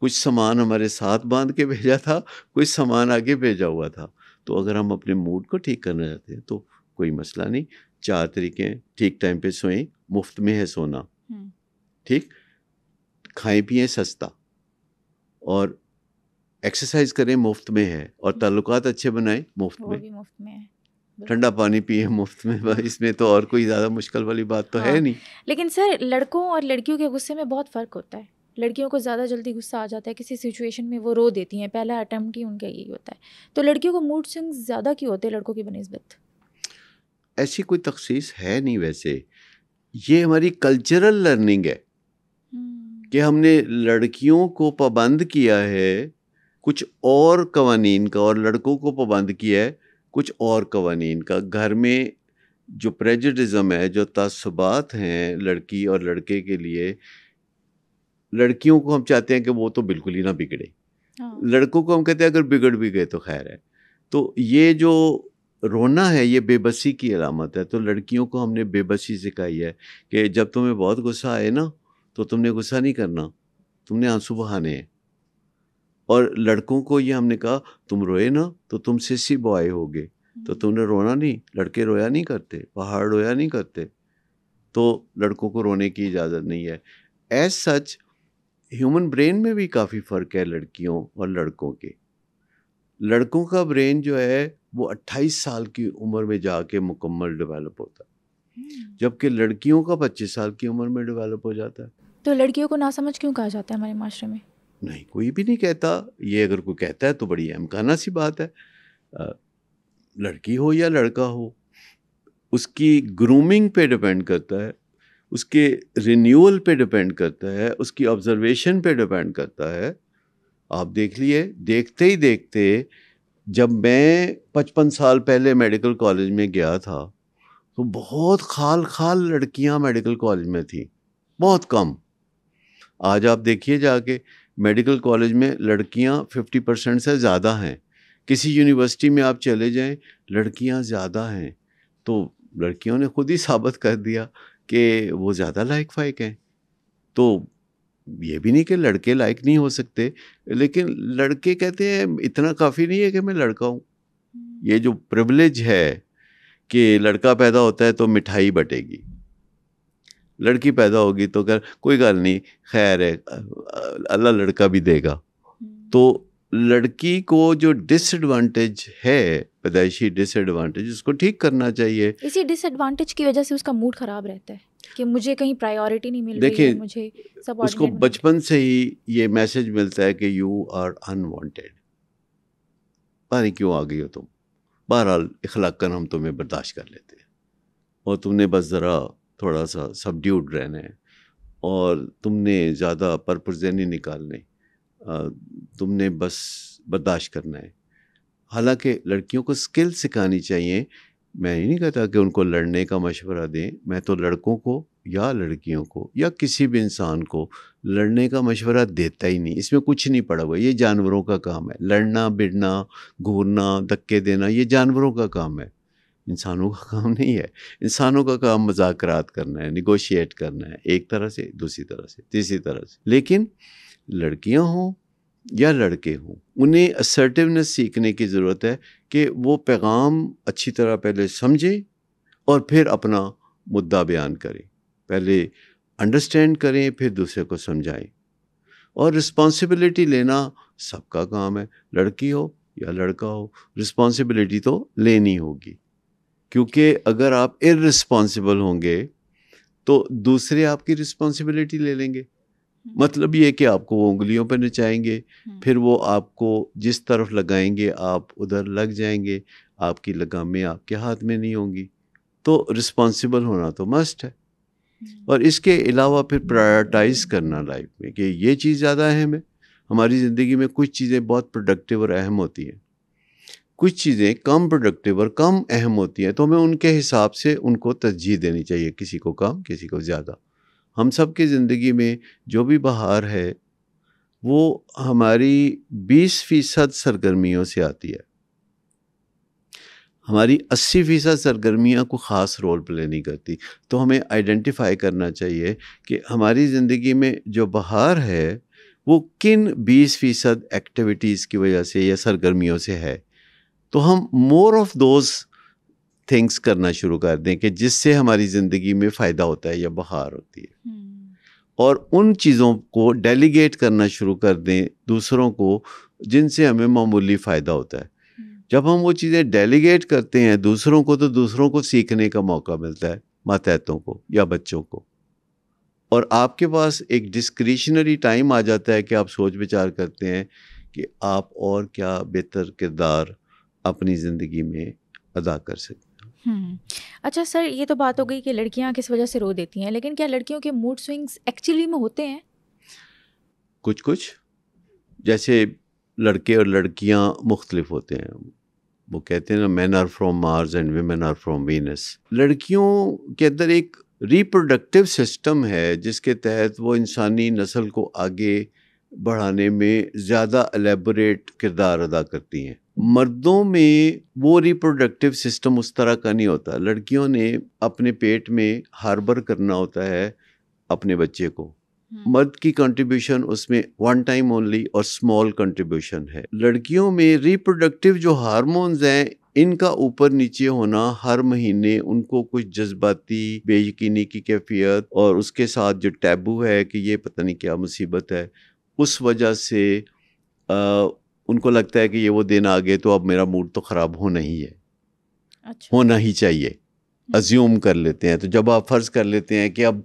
कुछ सामान हमारे साथ बांध के भेजा था कुछ सामान आगे भेजा हुआ था तो अगर हम अपने मूड को ठीक करना चाहते हैं तो कोई मसला नहीं चार तरीके ठीक टाइम पे सोएं मुफ्त में है सोना हम्म। ठीक खाएं पिए सस्ता और एक्सरसाइज करें मुफ्त में है और हम्म। ताल्लुकात अच्छे बनाएं मुफ्त में मुफ्त में ठंडा पानी पिए मुफ्त में इसमें तो और कोई ज़्यादा मुश्किल वाली बात तो हाँ। है नहीं लेकिन सर लड़कों और लड़कियों के गुस्से में बहुत फ़र्क होता है लड़कियों को ज़्यादा जल्दी गुस्सा आ जाता है किसी सिचुएशन में वो रो देती हैं पहला अटैम्प्ट ही उनका यही होता है तो लड़कियों को मूड स्विंग्स ज़्यादा क्यों होते हैं लड़कों की बनस्बत ऐसी कोई तख्सीस है नहीं वैसे ये हमारी कल्चरल लर्निंग है हम्म। कि हमने लड़कियों को पाबंद किया है कुछ और कवानीन का और लड़कों को पाबंद किया है कुछ और कवानीन का घर में जो प्रेजडिज़म है जो तसबात हैं लड़की और लड़के के लिए लड़कियों को हम चाहते हैं कि वो तो बिल्कुल ही ना बिगड़े हाँ। लड़कों को हम कहते हैं अगर बिगड़ भी गए तो खैर है तो ये जो रोना है ये बेबसी की अलामत है तो लड़कियों को हमने बेबसी सिखाई है कि जब तुम्हें बहुत गुस्सा आए ना तो तुमने गुस्सा नहीं करना तुमने आंसू बहाने हैं और लड़कों को ये हमने कहा तुम रोए ना तो तुम सिसी बॉय होगे तो हम्म। तुमने रोना नहीं लड़के रोया नहीं करते पहाड़ रोया नहीं करते तो लड़कों को रोने की इजाज़त नहीं है एज सच ह्यूमन ब्रेन में भी काफ़ी फ़र्क है लड़कियों और लड़कों के लड़कों का ब्रेन जो है वो 28 साल की उम्र में जाके मुकम्मल डेवलप होता है हम्म। जबकि लड़कियों का 25 साल की उम्र में डेवलप हो जाता है तो लड़कियों को ना समझ क्यों कहा जाता है हमारे माशरे में नहीं कोई भी नहीं कहता ये अगर कोई कहता है तो बड़ी अहमकाना सी बात है लड़की हो या लड़का हो उसकी ग्रूमिंग पे डिपेंड करता है उसके रिन्यूअल पे डिपेंड करता है उसकी ऑब्जर्वेशन पे डिपेंड करता है आप देख लिए देखते ही देखते जब मैं पचपन साल पहले मेडिकल कॉलेज में गया था तो बहुत खाल खाल लड़कियां मेडिकल कॉलेज में थी बहुत कम आज आप देखिए जाके मेडिकल कॉलेज में लड़कियां 50 परसेंट से ज़्यादा हैं किसी यूनिवर्सिटी में आप चले जाएं लड़कियां ज़्यादा हैं तो लड़कियों ने खुद ही साबित कर दिया कि वो ज़्यादा लाइक फाइक हैं तो ये भी नहीं कि लड़के लायक नहीं हो सकते लेकिन लड़के कहते हैं इतना काफ़ी नहीं है कि मैं लड़का हूँ ये जो प्रिवलेज है कि लड़का पैदा होता है तो मिठाई बटेगी लड़की पैदा होगी तो कर कोई गल नहीं खैर है अल्लाह लड़का भी देगा हम्म। तो लड़की को जो डिसएडवांटेज है पैदाइशी डिसएडवांटेज उसको ठीक करना चाहिए इसी डिसएडवांटेज की वजह से उसका मूड खराब रहता है कि मुझे कहीं प्रायोरिटी नहीं मिल रही है मुझे सब उसको बचपन से ही ये मैसेज मिलता है कि यू आर अनवांटेड पता नहीं क्यों आ गई हो तुम बहरहाल इखलाकन हम तुम्हें बर्दाश्त कर लेते हैं और तुमने बस ज़रा थोड़ा सा सबड्यूड रहना है और तुमने ज़्यादा पर्पज नहीं निकालने तुमने बस बर्दाश्त करना है हालांकि लड़कियों को स्किल सिखानी चाहिए मैं ये नहीं कहता कि उनको लड़ने का मशवरा दें मैं तो लड़कों को या लड़कियों को या किसी भी इंसान को लड़ने का मशवरा देता ही नहीं इसमें कुछ नहीं पड़ा हुआ ये जानवरों का काम है लड़ना बिड़ना घूरना धक्के देना ये जानवरों का काम है इंसानों का काम नहीं है इंसानों का काम मजाकरात करना है निगोशिएट करना है एक तरह से दूसरी तरह से तीसरी तरह से लेकिन लड़कियां हों या लड़के हों उन्हें असर्टिवनेस सीखने की ज़रूरत है कि वो पैगाम अच्छी तरह पहले समझें और फिर अपना मुद्दा बयान करें पहले अंडरस्टैंड करें फिर दूसरे को समझाएं और रिस्पॉन्सिबिलिटी लेना सबका काम है लड़की हो या लड़का हो रिस्पॉन्सिबिलिटी तो लेनी होगी क्योंकि अगर आप इरिस्पॉन्सिबल होंगे तो दूसरे आपकी रिस्पॉन्सिबिलिटी ले लेंगे हम्म। मतलब ये कि आपको वो उंगलियों पर नचाएंगे हम्म। फिर वो आपको जिस तरफ लगाएंगे आप उधर लग जाएंगे आपकी लगामें आपके हाथ में नहीं होंगी तो रिस्पॉन्सिबल होना तो मस्ट है हम्म। और इसके अलावा फिर प्रायोरिटाइज करना लाइफ में कि ये चीज़ ज़्यादा अहम है हमारी ज़िंदगी में कुछ चीज़ें बहुत प्रोडक्टिव और अहम होती हैं कुछ चीज़ें कम प्रोडक्टिव और कम अहम होती हैं तो हमें उनके हिसाब से उनको तरजीह देनी चाहिए किसी को कम किसी को ज़्यादा हम सब की ज़िंदगी में जो भी बहार है वो हमारी 20 फ़ीसद सरगर्मियों से आती है हमारी 80 फ़ीसद सरगर्मियाँ को ख़ास रोल प्ले नहीं करती तो हमें आइडेंटिफाई करना चाहिए कि हमारी ज़िंदगी में जो बहार है वो किन 20 फ़ीसद एक्टिविटीज़ की वजह से या सरगर्मियों से है तो हम मोर ऑफ दोज़ थिंग्स करना शुरू कर दें कि जिससे हमारी ज़िंदगी में फ़ायदा होता है या बहार होती है हम्म। और उन चीज़ों को डेलीगेट करना शुरू कर दें दूसरों को जिनसे हमें मामूली फ़ायदा होता है हम्म। जब हम वो चीज़ें डेलीगेट करते हैं दूसरों को तो दूसरों को सीखने का मौका मिलता है मातहतों को या बच्चों को और आपके पास एक डिस्क्रिशनरी टाइम आ जाता है कि आप सोच विचार करते हैं कि आप और क्या बेहतर किरदार अपनी ज़िंदगी में अदा कर सकते हम्म। अच्छा सर ये तो बात हो गई कि लड़कियां किस वजह से रो देती हैं लेकिन क्या लड़कियों के मूड स्विंग्स एक्चुअली में होते हैं कुछ कुछ जैसे लड़के और लड़कियां मुख्तलिफ होते हैं वो कहते हैं ना men are from Mars and women are from Venus लड़कियों के अंदर एक रिप्रोडक्टिव सिस्टम है जिसके तहत वो इंसानी नस्ल को आगे बढ़ाने में ज़्यादा एलेबोरेट किरदार अदा करती हैं मर्दों में वो रिप्रोडक्टिव सिस्टम उस तरह का नहीं होता लड़कियों ने अपने पेट में हार्बर करना होता है अपने बच्चे को हम्म। मर्द की कंट्रीब्यूशन उसमें वन टाइम ओनली और स्मॉल कंट्रीब्यूशन है लड़कियों में रिप्रोडक्टिव जो हार्मोन्स हैं इनका ऊपर नीचे होना हर महीने उनको कुछ जज्बाती बेयकीनी की कैफियत और उसके साथ जो टैबू है कि ये पता नहीं क्या मुसीबत है उस वजह से आ, उनको लगता है कि ये वो दिन आ गए तो अब मेरा मूड तो ख़राब होना ही है अच्छा। होना ही चाहिए अज्यूम हम्म। कर लेते हैं तो जब आप फ़र्ज़ कर लेते हैं कि अब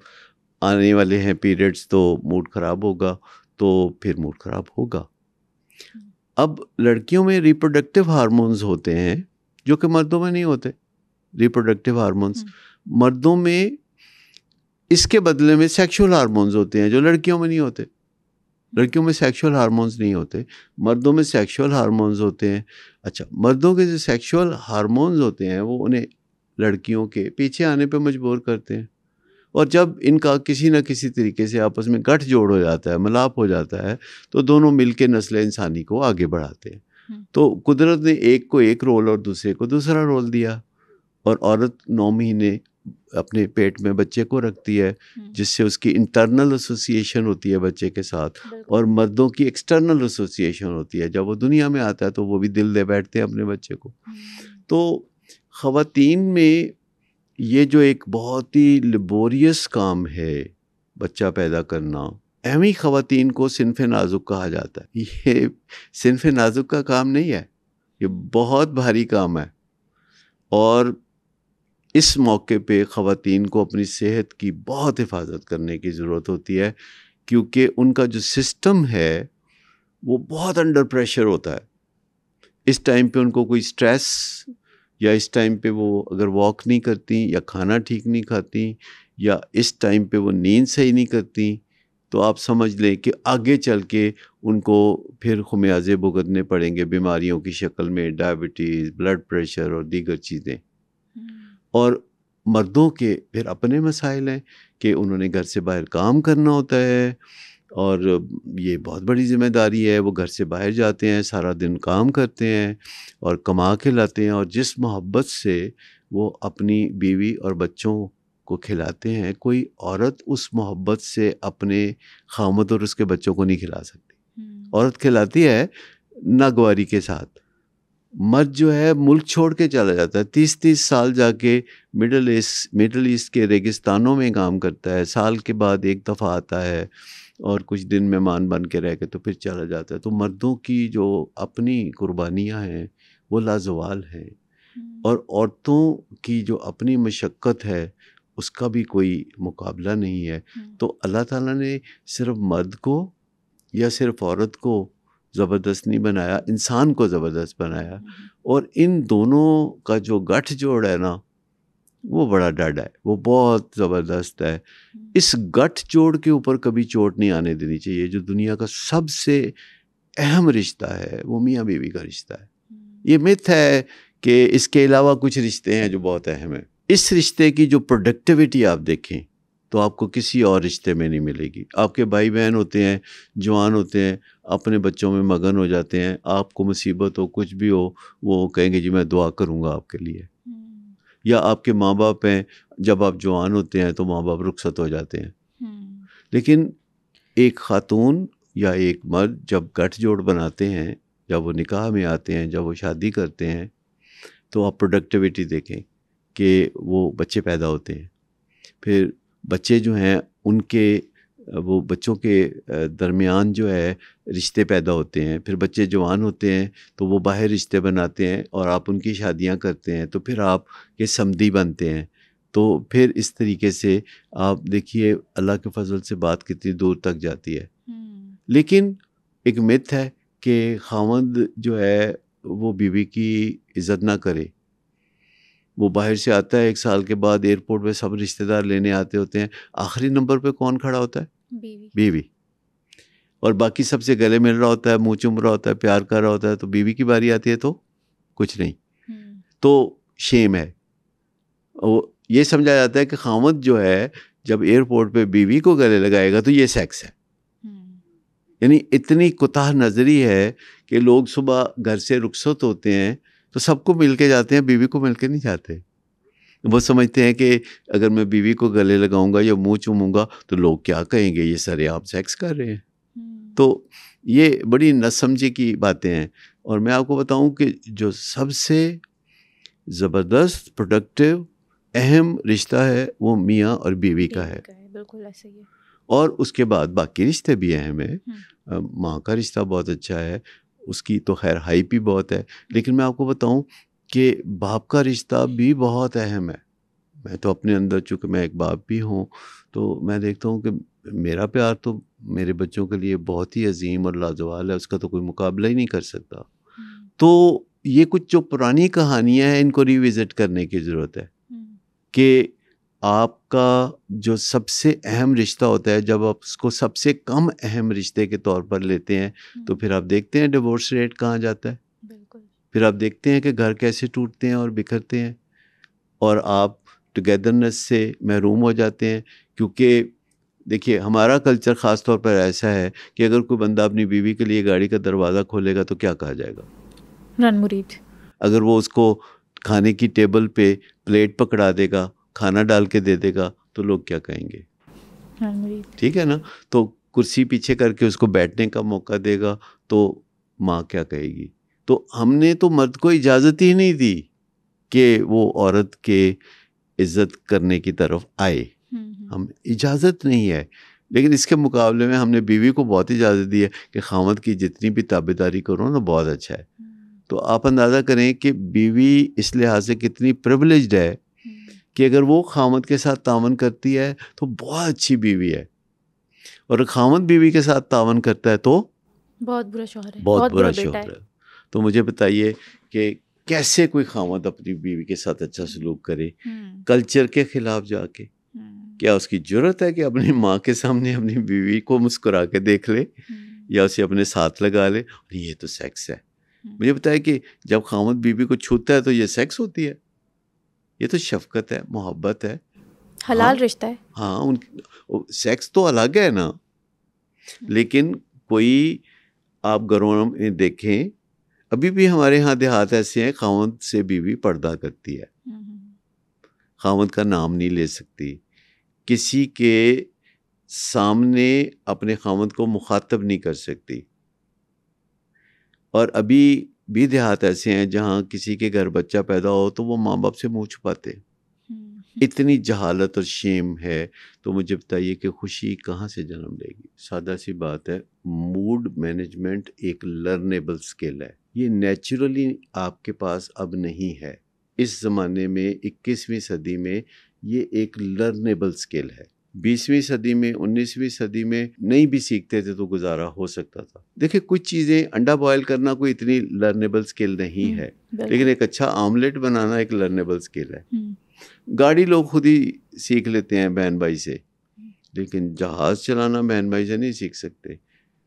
आने वाले हैं पीरियड्स तो मूड ख़राब होगा तो फिर मूड ख़राब होगा हम्म। अब लड़कियों में रिप्रोडक्टिव हारमोन्स होते हैं जो कि मर्दों में नहीं होते रिप्रोडक्टिव हारमोन्स मर्दों में इसके बदले में सेक्सुअल हारमोन्स होते हैं जो लड़कियों में नहीं होते लड़कियों में सेक्सुअल हार्मोन्स नहीं होते मर्दों में सेक्सुअल हार्मोन्स होते हैं अच्छा मर्दों के जो सेक्सुअल हार्मोन्स होते हैं वो उन्हें लड़कियों के पीछे आने पर मजबूर करते हैं और जब इनका किसी न किसी तरीके से आपस में गठजोड़ हो जाता है मलाप हो जाता है तो दोनों मिल के नस्ल इंसानी को आगे बढ़ाते हैं हम्म। तो कुदरत ने एक को एक रोल और दूसरे को दूसरा रोल दिया और औरत नौ महीने अपने पेट में बच्चे को रखती है हम्म। जिससे उसकी इंटरनल एसोसिएशन होती है बच्चे के साथ और मर्दों की एक्सटर्नल एसोसिएशन होती है जब वो दुनिया में आता है तो वो भी दिल दे बैठते हैं अपने बच्चे को हम्म। तो ख़वान में ये जो एक बहुत ही लिबोरियस काम है बच्चा पैदा करना अहम ही ख़वान को सिनफ नाजुक कहा जाता है ये सिनफ नाजुक का काम नहीं है ये बहुत भारी काम है और इस मौके पे ख़वान को अपनी सेहत की बहुत हिफाजत करने की ज़रूरत होती है क्योंकि उनका जो सिस्टम है वो बहुत अंडर प्रेशर होता है इस टाइम पे उनको कोई स्ट्रेस या इस टाइम पे वो अगर वॉक नहीं करती या खाना ठीक नहीं खाती या इस टाइम पे वो नींद सही नहीं करती तो आप समझ लें कि आगे चल के उनको फिर खुमियाज़े भुगतने पड़ेंगे बीमारियों की शक्ल में डायबिटीज़ ब्लड प्रेशर और दीगर चीज़ें और मर्दों के फिर अपने मसाइल हैं कि उन्होंने घर से बाहर काम करना होता है और ये बहुत बड़ी जिम्मेदारी है वो घर से बाहर जाते हैं सारा दिन काम करते हैं और कमा के लाते हैं और जिस मोहब्बत से वो अपनी बीवी और बच्चों को खिलाते हैं कोई औरत उस मोहब्बत से अपने खामद और उसके बच्चों को नहीं खिला सकती हम्म। औरत खिलाती है नागवारी के साथ मर्द जो है मुल्क छोड़ के चला जाता है तीस तीस साल जाके मिडल ईस्ट मिडल ईस्ट के रेगिस्तानों में काम करता है साल के बाद एक दफ़ा आता है और कुछ दिन मेहमान बन के रह के तो फिर चला जाता है तो मर्दों की जो अपनी कुर्बानियाँ हैं वो लाजवाल हैं हम्म। और औरतों की जो अपनी मशक्क़त है उसका भी कोई मुकाबला नहीं है हम्म। तो अल्लाह ताला ने सिर्फ मर्द को या सिर्फ औरत को ज़बरदस्त नहीं बनाया इंसान को ज़बरदस्त बनाया हम्म। और इन दोनों का जो गठ जोड़ है ना वो बड़ा डर है वो बहुत ज़बरदस्त है हम्म। इस गठ जोड़ के ऊपर कभी चोट नहीं आने देनी चाहिए जो दुनिया का सबसे अहम रिश्ता है वो मियाँ बीवी का रिश्ता है हम्म। ये मिथ है कि इसके अलावा कुछ रिश्ते हैं जो बहुत अहम हैं इस रिश्ते की जो प्रोडक्टिविटी आप देखें तो आपको किसी और रिश्ते में नहीं मिलेगी आपके भाई बहन होते हैं जवान होते हैं अपने बच्चों में मगन हो जाते हैं आपको मुसीबत हो कुछ भी हो वो कहेंगे जी मैं दुआ करूँगा आपके लिए हम्म। या आपके माँ बाप हैं जब आप जवान होते हैं तो माँ बाप रुखसत हो जाते हैं हम्म। लेकिन एक खातून या एक मर्द जब गठजोड़ बनाते हैं जब वो निकाह में आते हैं जब वो शादी करते हैं तो आप प्रोडक्टिविटी देखें कि वो बच्चे पैदा होते हैं फिर बच्चे जो हैं उनके वो बच्चों के दरमियान जो है रिश्ते पैदा होते हैं फिर बच्चे जवान होते हैं तो वो बाहर रिश्ते बनाते हैं और आप उनकी शादियां करते हैं तो फिर आप ये समदी बनते हैं तो फिर इस तरीके से आप देखिए अल्लाह के फजल से बात कितनी दूर तक जाती है हम्म। लेकिन एक मिथ है कि खामद जो है वो बीवी की इज़्ज़त ना करे वो बाहर से आता है एक साल के बाद एयरपोर्ट पे सब रिश्तेदार लेने आते होते हैं आखिरी नंबर पे कौन खड़ा होता है बीवी बीवी और बाकी सबसे गले मिल रहा होता है मुँह चुम रहा होता है प्यार कर रहा होता है तो बीवी की बारी आती है तो कुछ नहीं हम्म। तो शेम है वो ये समझा जाता है कि खामद जो है जब एयरपोर्ट पे बीवी को गले लगाएगा तो ये सेक्स है हम्म। यानी इतनी कुताह नज़री है कि लोग सुबह घर से रुखसत होते हैं तो सबको मिल के जाते हैं बीवी को मिल के नहीं जाते वो समझते हैं कि अगर मैं बीवी को गले लगाऊंगा या मुंह चूमूंगा तो लोग क्या कहेंगे ये आप सेक्स कर रहे हैं हम्म। तो ये बड़ी नसमझी की बातें हैं और मैं आपको बताऊं कि जो सबसे ज़बरदस्त प्रोडक्टिव अहम रिश्ता है वो मियाँ और बीवी का है बिल्कुल ऐसे ही और उसके बाद बाकी रिश्ते भी अहम है हम्म। माँ का रिश्ता बहुत अच्छा है उसकी तो खैर हाइप ही बहुत है लेकिन मैं आपको बताऊं कि बाप का रिश्ता भी बहुत अहम है मैं तो अपने अंदर चूँकि मैं एक बाप भी हूँ तो मैं देखता हूँ कि मेरा प्यार तो मेरे बच्चों के लिए बहुत ही अजीम और लाजवाल है उसका तो कोई मुकाबला ही नहीं कर सकता हम्म। तो ये कुछ जो पुरानी कहानियाँ हैं इनको रिविज़िट करने की ज़रूरत है हम्म। कि आपका जो सबसे अहम रिश्ता होता है जब आप उसको सबसे कम अहम रिश्ते के तौर पर लेते हैं तो फिर आप देखते हैं डिवोर्स रेट कहाँ जाता है फिर आप देखते हैं कि घर कैसे टूटते हैं और बिखरते हैं और आप टुगेदरनेस से महरूम हो जाते हैं क्योंकि देखिए हमारा कल्चर ख़ास तौर पर ऐसा है कि अगर कोई बंदा अपनी बीवी के लिए गाड़ी का दरवाज़ा खोलेगा तो क्या कहा जाएगा रन मुरीद अगर वो उसको खाने की टेबल पे प्लेट पकड़ा देगा खाना डाल के दे देगा तो लोग क्या कहेंगे ठीक है ना तो कुर्सी पीछे करके उसको बैठने का मौका देगा तो माँ क्या कहेगी तो हमने तो मर्द को इजाज़त ही नहीं दी कि वो औरत के इज्जत करने की तरफ आए हम्म, हम्म। हम इजाज़त नहीं है लेकिन इसके मुकाबले में हमने बीवी को बहुत इजाज़त दी है कि खामद की जितनी भी ताबेदारी करो ना बहुत अच्छा है हम्म। तो आप अंदाज़ा करें कि बीवी इस लिहाज से कितनी प्रिवलेज है कि अगर वो खामद के साथ तावन करती है तो बहुत अच्छी बीवी है और खामद बीवी के साथ तावन करता है तो बहुत बुरा शोहर है बहुत, बहुत बुरा, बुरा शोहर है तो मुझे बताइए कि कैसे कोई खामत अपनी बीवी के साथ अच्छा हम्म। सलूक करे हम्म। कल्चर के खिलाफ जाके हम्म। क्या उसकी ज़रूरत है कि अपनी माँ के सामने अपनी बीवी को मुस्कुरा के देख ले या उसे अपने साथ लगा ले और ये तो सेक्स है मुझे बताया कि जब खामद बीवी को छूता है तो ये सेक्स होती है ये तो शफकत है मोहब्बत है हलाल हाँ, रिश्ता है हाँ उन सेक्स तो अलग है ना लेकिन कोई आप घरों में देखें अभी भी हमारे यहाँ देहात ऐसे हैं खावंद से बीवी पर्दा करती है हम्म, हम्म, हम्म। खावंद का नाम नहीं ले सकती किसी के सामने अपने खामद को मुखातब नहीं कर सकती और अभी भी देहात ऐसे हैं जहाँ किसी के घर बच्चा पैदा हो तो वो माँ बाप से मुँह छुपाते हम्म, हम्म। इतनी जहालत और शेम है तो मुझे बताइए कि खुशी कहाँ से जन्म लेगी सादा सी बात है मूड मैनेजमेंट एक लर्नेबल स्किल है ये नेचुरली आपके पास अब नहीं है इस ज़माने में 21वीं सदी में ये एक लर्नेबल स्किल है बीसवीं सदी में उन्नीसवीं सदी में नहीं भी सीखते थे तो गुजारा हो सकता था देखिए कुछ चीज़ें अंडा बॉयल करना कोई इतनी लर्नेबल स्किल नहीं हम्म, है लेकिन एक अच्छा आमलेट बनाना एक लर्नेबल स्किल है हम्म। गाड़ी लोग खुद ही सीख लेते हैं बहन भाई से लेकिन जहाज़ चलाना बहन भाई से नहीं सीख सकते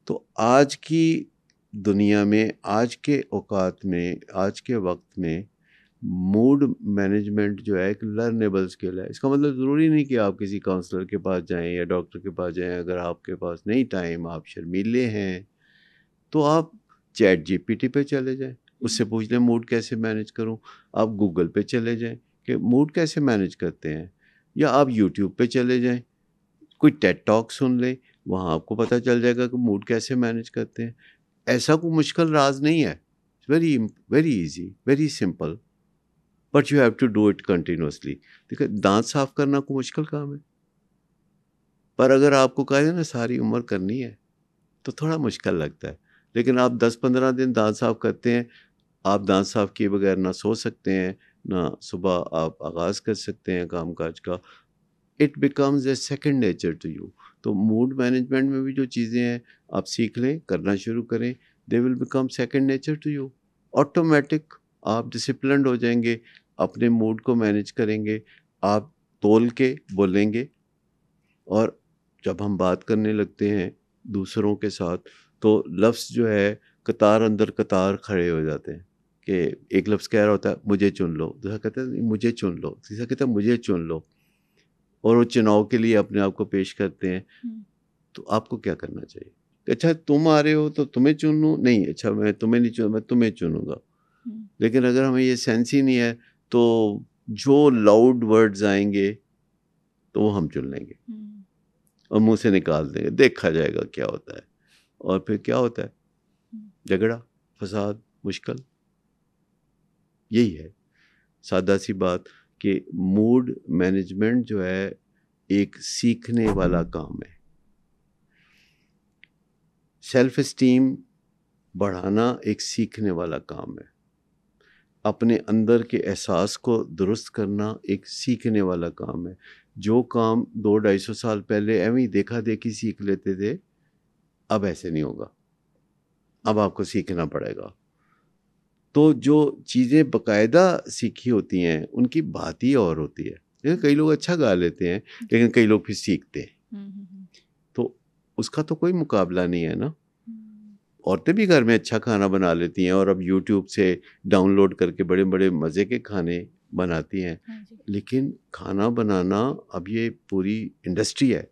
तो आज की दुनिया में आज के औकात में आज के वक्त में मूड मैनेजमेंट जो है एक लर्नेबल स्किल है इसका मतलब ज़रूरी नहीं कि आप किसी काउंसलर के पास जाएं या डॉक्टर के पास जाएं अगर आपके पास नहीं टाइम आप शर्मीले हैं तो आप चैट जीपीटी पे चले जाएं उससे पूछ लें मूड कैसे मैनेज करूं आप गूगल पे चले जाएं कि मूड कैसे मैनेज करते हैं या आप यूट्यूब पर चले जाएँ कोई टेट टॉक सुन लें वहाँ आपको पता चल जाएगा कि मूड कैसे मैनेज करते हैं ऐसा कोई मुश्किल राज नहीं है very very easy very simple but you have to do it continuously देखो दांत साफ करना कोई मुश्किल काम है पर अगर आपको कह जाए ना सारी उम्र करनी है तो थोड़ा मुश्किल लगता है लेकिन आप 10-15 दिन दांत साफ करते हैं आप दांत साफ किए बगैर ना सो सकते हैं ना सुबह आप आगाज़ कर सकते हैं काम काज का it becomes a second nature to you तो मूड मैनेजमेंट में भी जो चीज़ें हैं आप सीख लें करना शुरू करें they will become second nature to you automatic आप डिसिप्लिन हो जाएंगे अपने मूड को मैनेज करेंगे आप तोल के बोलेंगे और जब हम बात करने लगते हैं दूसरों के साथ तो लफ्ज़ जो है कतार अंदर कतार खड़े हो जाते हैं कि एक लफ्ज़ कह रहा होता है मुझे चुन लो दूसरा कहता है मुझे चुन लो तीसरा कहता है मुझे चुन लो और वो चुनाव के लिए अपने आप को पेश करते हैं हम्म। तो आपको क्या करना चाहिए अच्छा तुम आ रहे हो तो तुम्हें चुन लूँ नहीं अच्छा मैं तुम्हें नहीं चुन मैं तुम्हें चुनूँगा लेकिन अगर हमें ये सेंस ही नहीं है तो जो लाउड वर्ड्स आएंगे तो वो हम चुन लेंगे हम्म। और मुंह से निकाल देंगे देखा जाएगा क्या होता है और फिर क्या होता है हम्म। झगड़ा फसाद मुश्किल यही है सादा सी बात कि मूड मैनेजमेंट जो है एक सीखने वाला काम है सेल्फ स्टीम बढ़ाना एक सीखने वाला काम है अपने अंदर के एहसास को दुरुस्त करना एक सीखने वाला काम है जो काम दो ढाई सौ साल पहले एवं ही देखा देखी सीख लेते थे अब ऐसे नहीं होगा अब आपको सीखना पड़ेगा तो जो चीज़ें बकायदा सीखी होती हैं उनकी बात ही और होती है लेकिन कई लोग अच्छा गा लेते हैं लेकिन कई लोग फिर सीखते हैं हम्म, हम्म, हम्म। तो उसका तो कोई मुकाबला नहीं है ना औरतें भी घर में अच्छा खाना बना लेती हैं और अब यूट्यूब से डाउनलोड करके बड़े बड़े मज़े के खाने बनाती हैं हाँ लेकिन खाना बनाना अब ये पूरी इंडस्ट्री है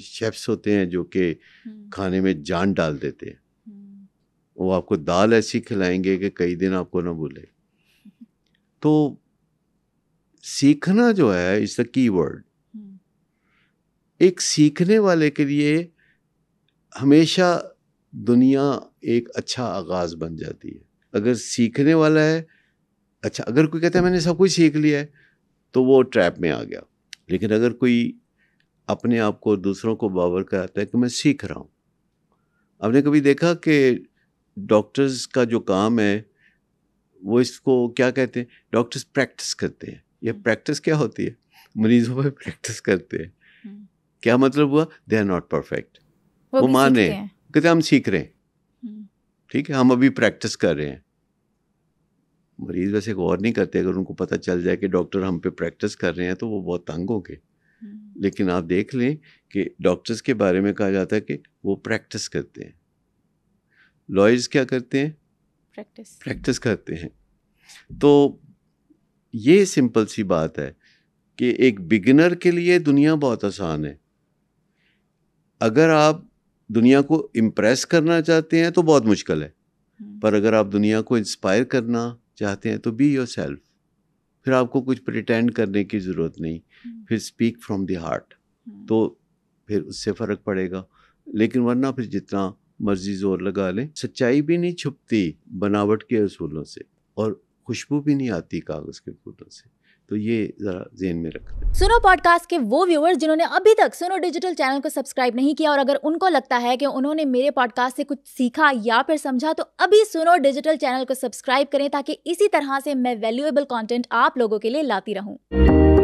शेफ्स होते हैं जो कि हम्म। खाने में जान डाल देते हैं हम्म। वो आपको दाल ऐसी खिलाएंगे कि कई दिन आपको ना भूले तो सीखना जो है इस द की वर्ड एक सीखने वाले के लिए हमेशा दुनिया एक अच्छा आगाज़ बन जाती है अगर सीखने वाला है अच्छा अगर कोई कहता है मैंने सब कुछ सीख लिया है तो वो ट्रैप में आ गया लेकिन अगर कोई अपने आप को दूसरों को बावर कराता है कि मैं सीख रहा हूँ आपने कभी देखा कि डॉक्टर्स का जो काम है वो इसको क्या कहते हैं डॉक्टर्स प्रैक्टिस करते हैं ये हम्म। प्रैक्टिस क्या होती है मरीजों पर प्रैक्टिस करते हैं हम्म। क्या मतलब हुआ दे आर नॉट परफेक्ट वो, वो माने कहते हम सीख रहे हैं हम्म। ठीक है हम अभी प्रैक्टिस कर रहे हैं मरीज वैसे गौर नहीं करते अगर उनको पता चल जाए कि डॉक्टर हम पे प्रैक्टिस कर रहे हैं तो वो बहुत तंग होंगे हम्म। लेकिन आप देख लें कि डॉक्टर्स के बारे में कहा जाता है कि वो प्रैक्टिस करते हैं लॉयर्स क्या करते हैं प्रैक्टिस प्रैक्टिस करते हैं तो ये सिंपल सी बात है कि एक बिगिनर के लिए दुनिया बहुत आसान है अगर आप दुनिया को इम्प्रेस करना चाहते हैं तो बहुत मुश्किल है हम्म। पर अगर आप दुनिया को इंस्पायर करना चाहते हैं तो बी योर सेल्फ फिर आपको कुछ प्रिटेंड करने की ज़रूरत नहीं हम्म। फिर स्पीक फ्रॉम द हार्ट तो फिर उससे फ़र्क पड़ेगा लेकिन वरना फिर जितना मर्जी ज़ोर लगा लें सच्चाई भी नहीं छुपती बनावट के असूलों से और खुशबू भी नहीं आती कागज़ के फूलों से तो ये जरा जेन में रख सुनो पॉडकास्ट के वो व्यूअर्स जिन्होंने अभी तक सुनो डिजिटल चैनल को सब्सक्राइब नहीं किया और अगर उनको लगता है कि उन्होंने मेरे पॉडकास्ट से कुछ सीखा या फिर समझा तो अभी सुनो डिजिटल चैनल को सब्सक्राइब करें ताकि इसी तरह से मैं वैल्यूएबल कंटेंट आप लोगों के लिए लाती रहूँ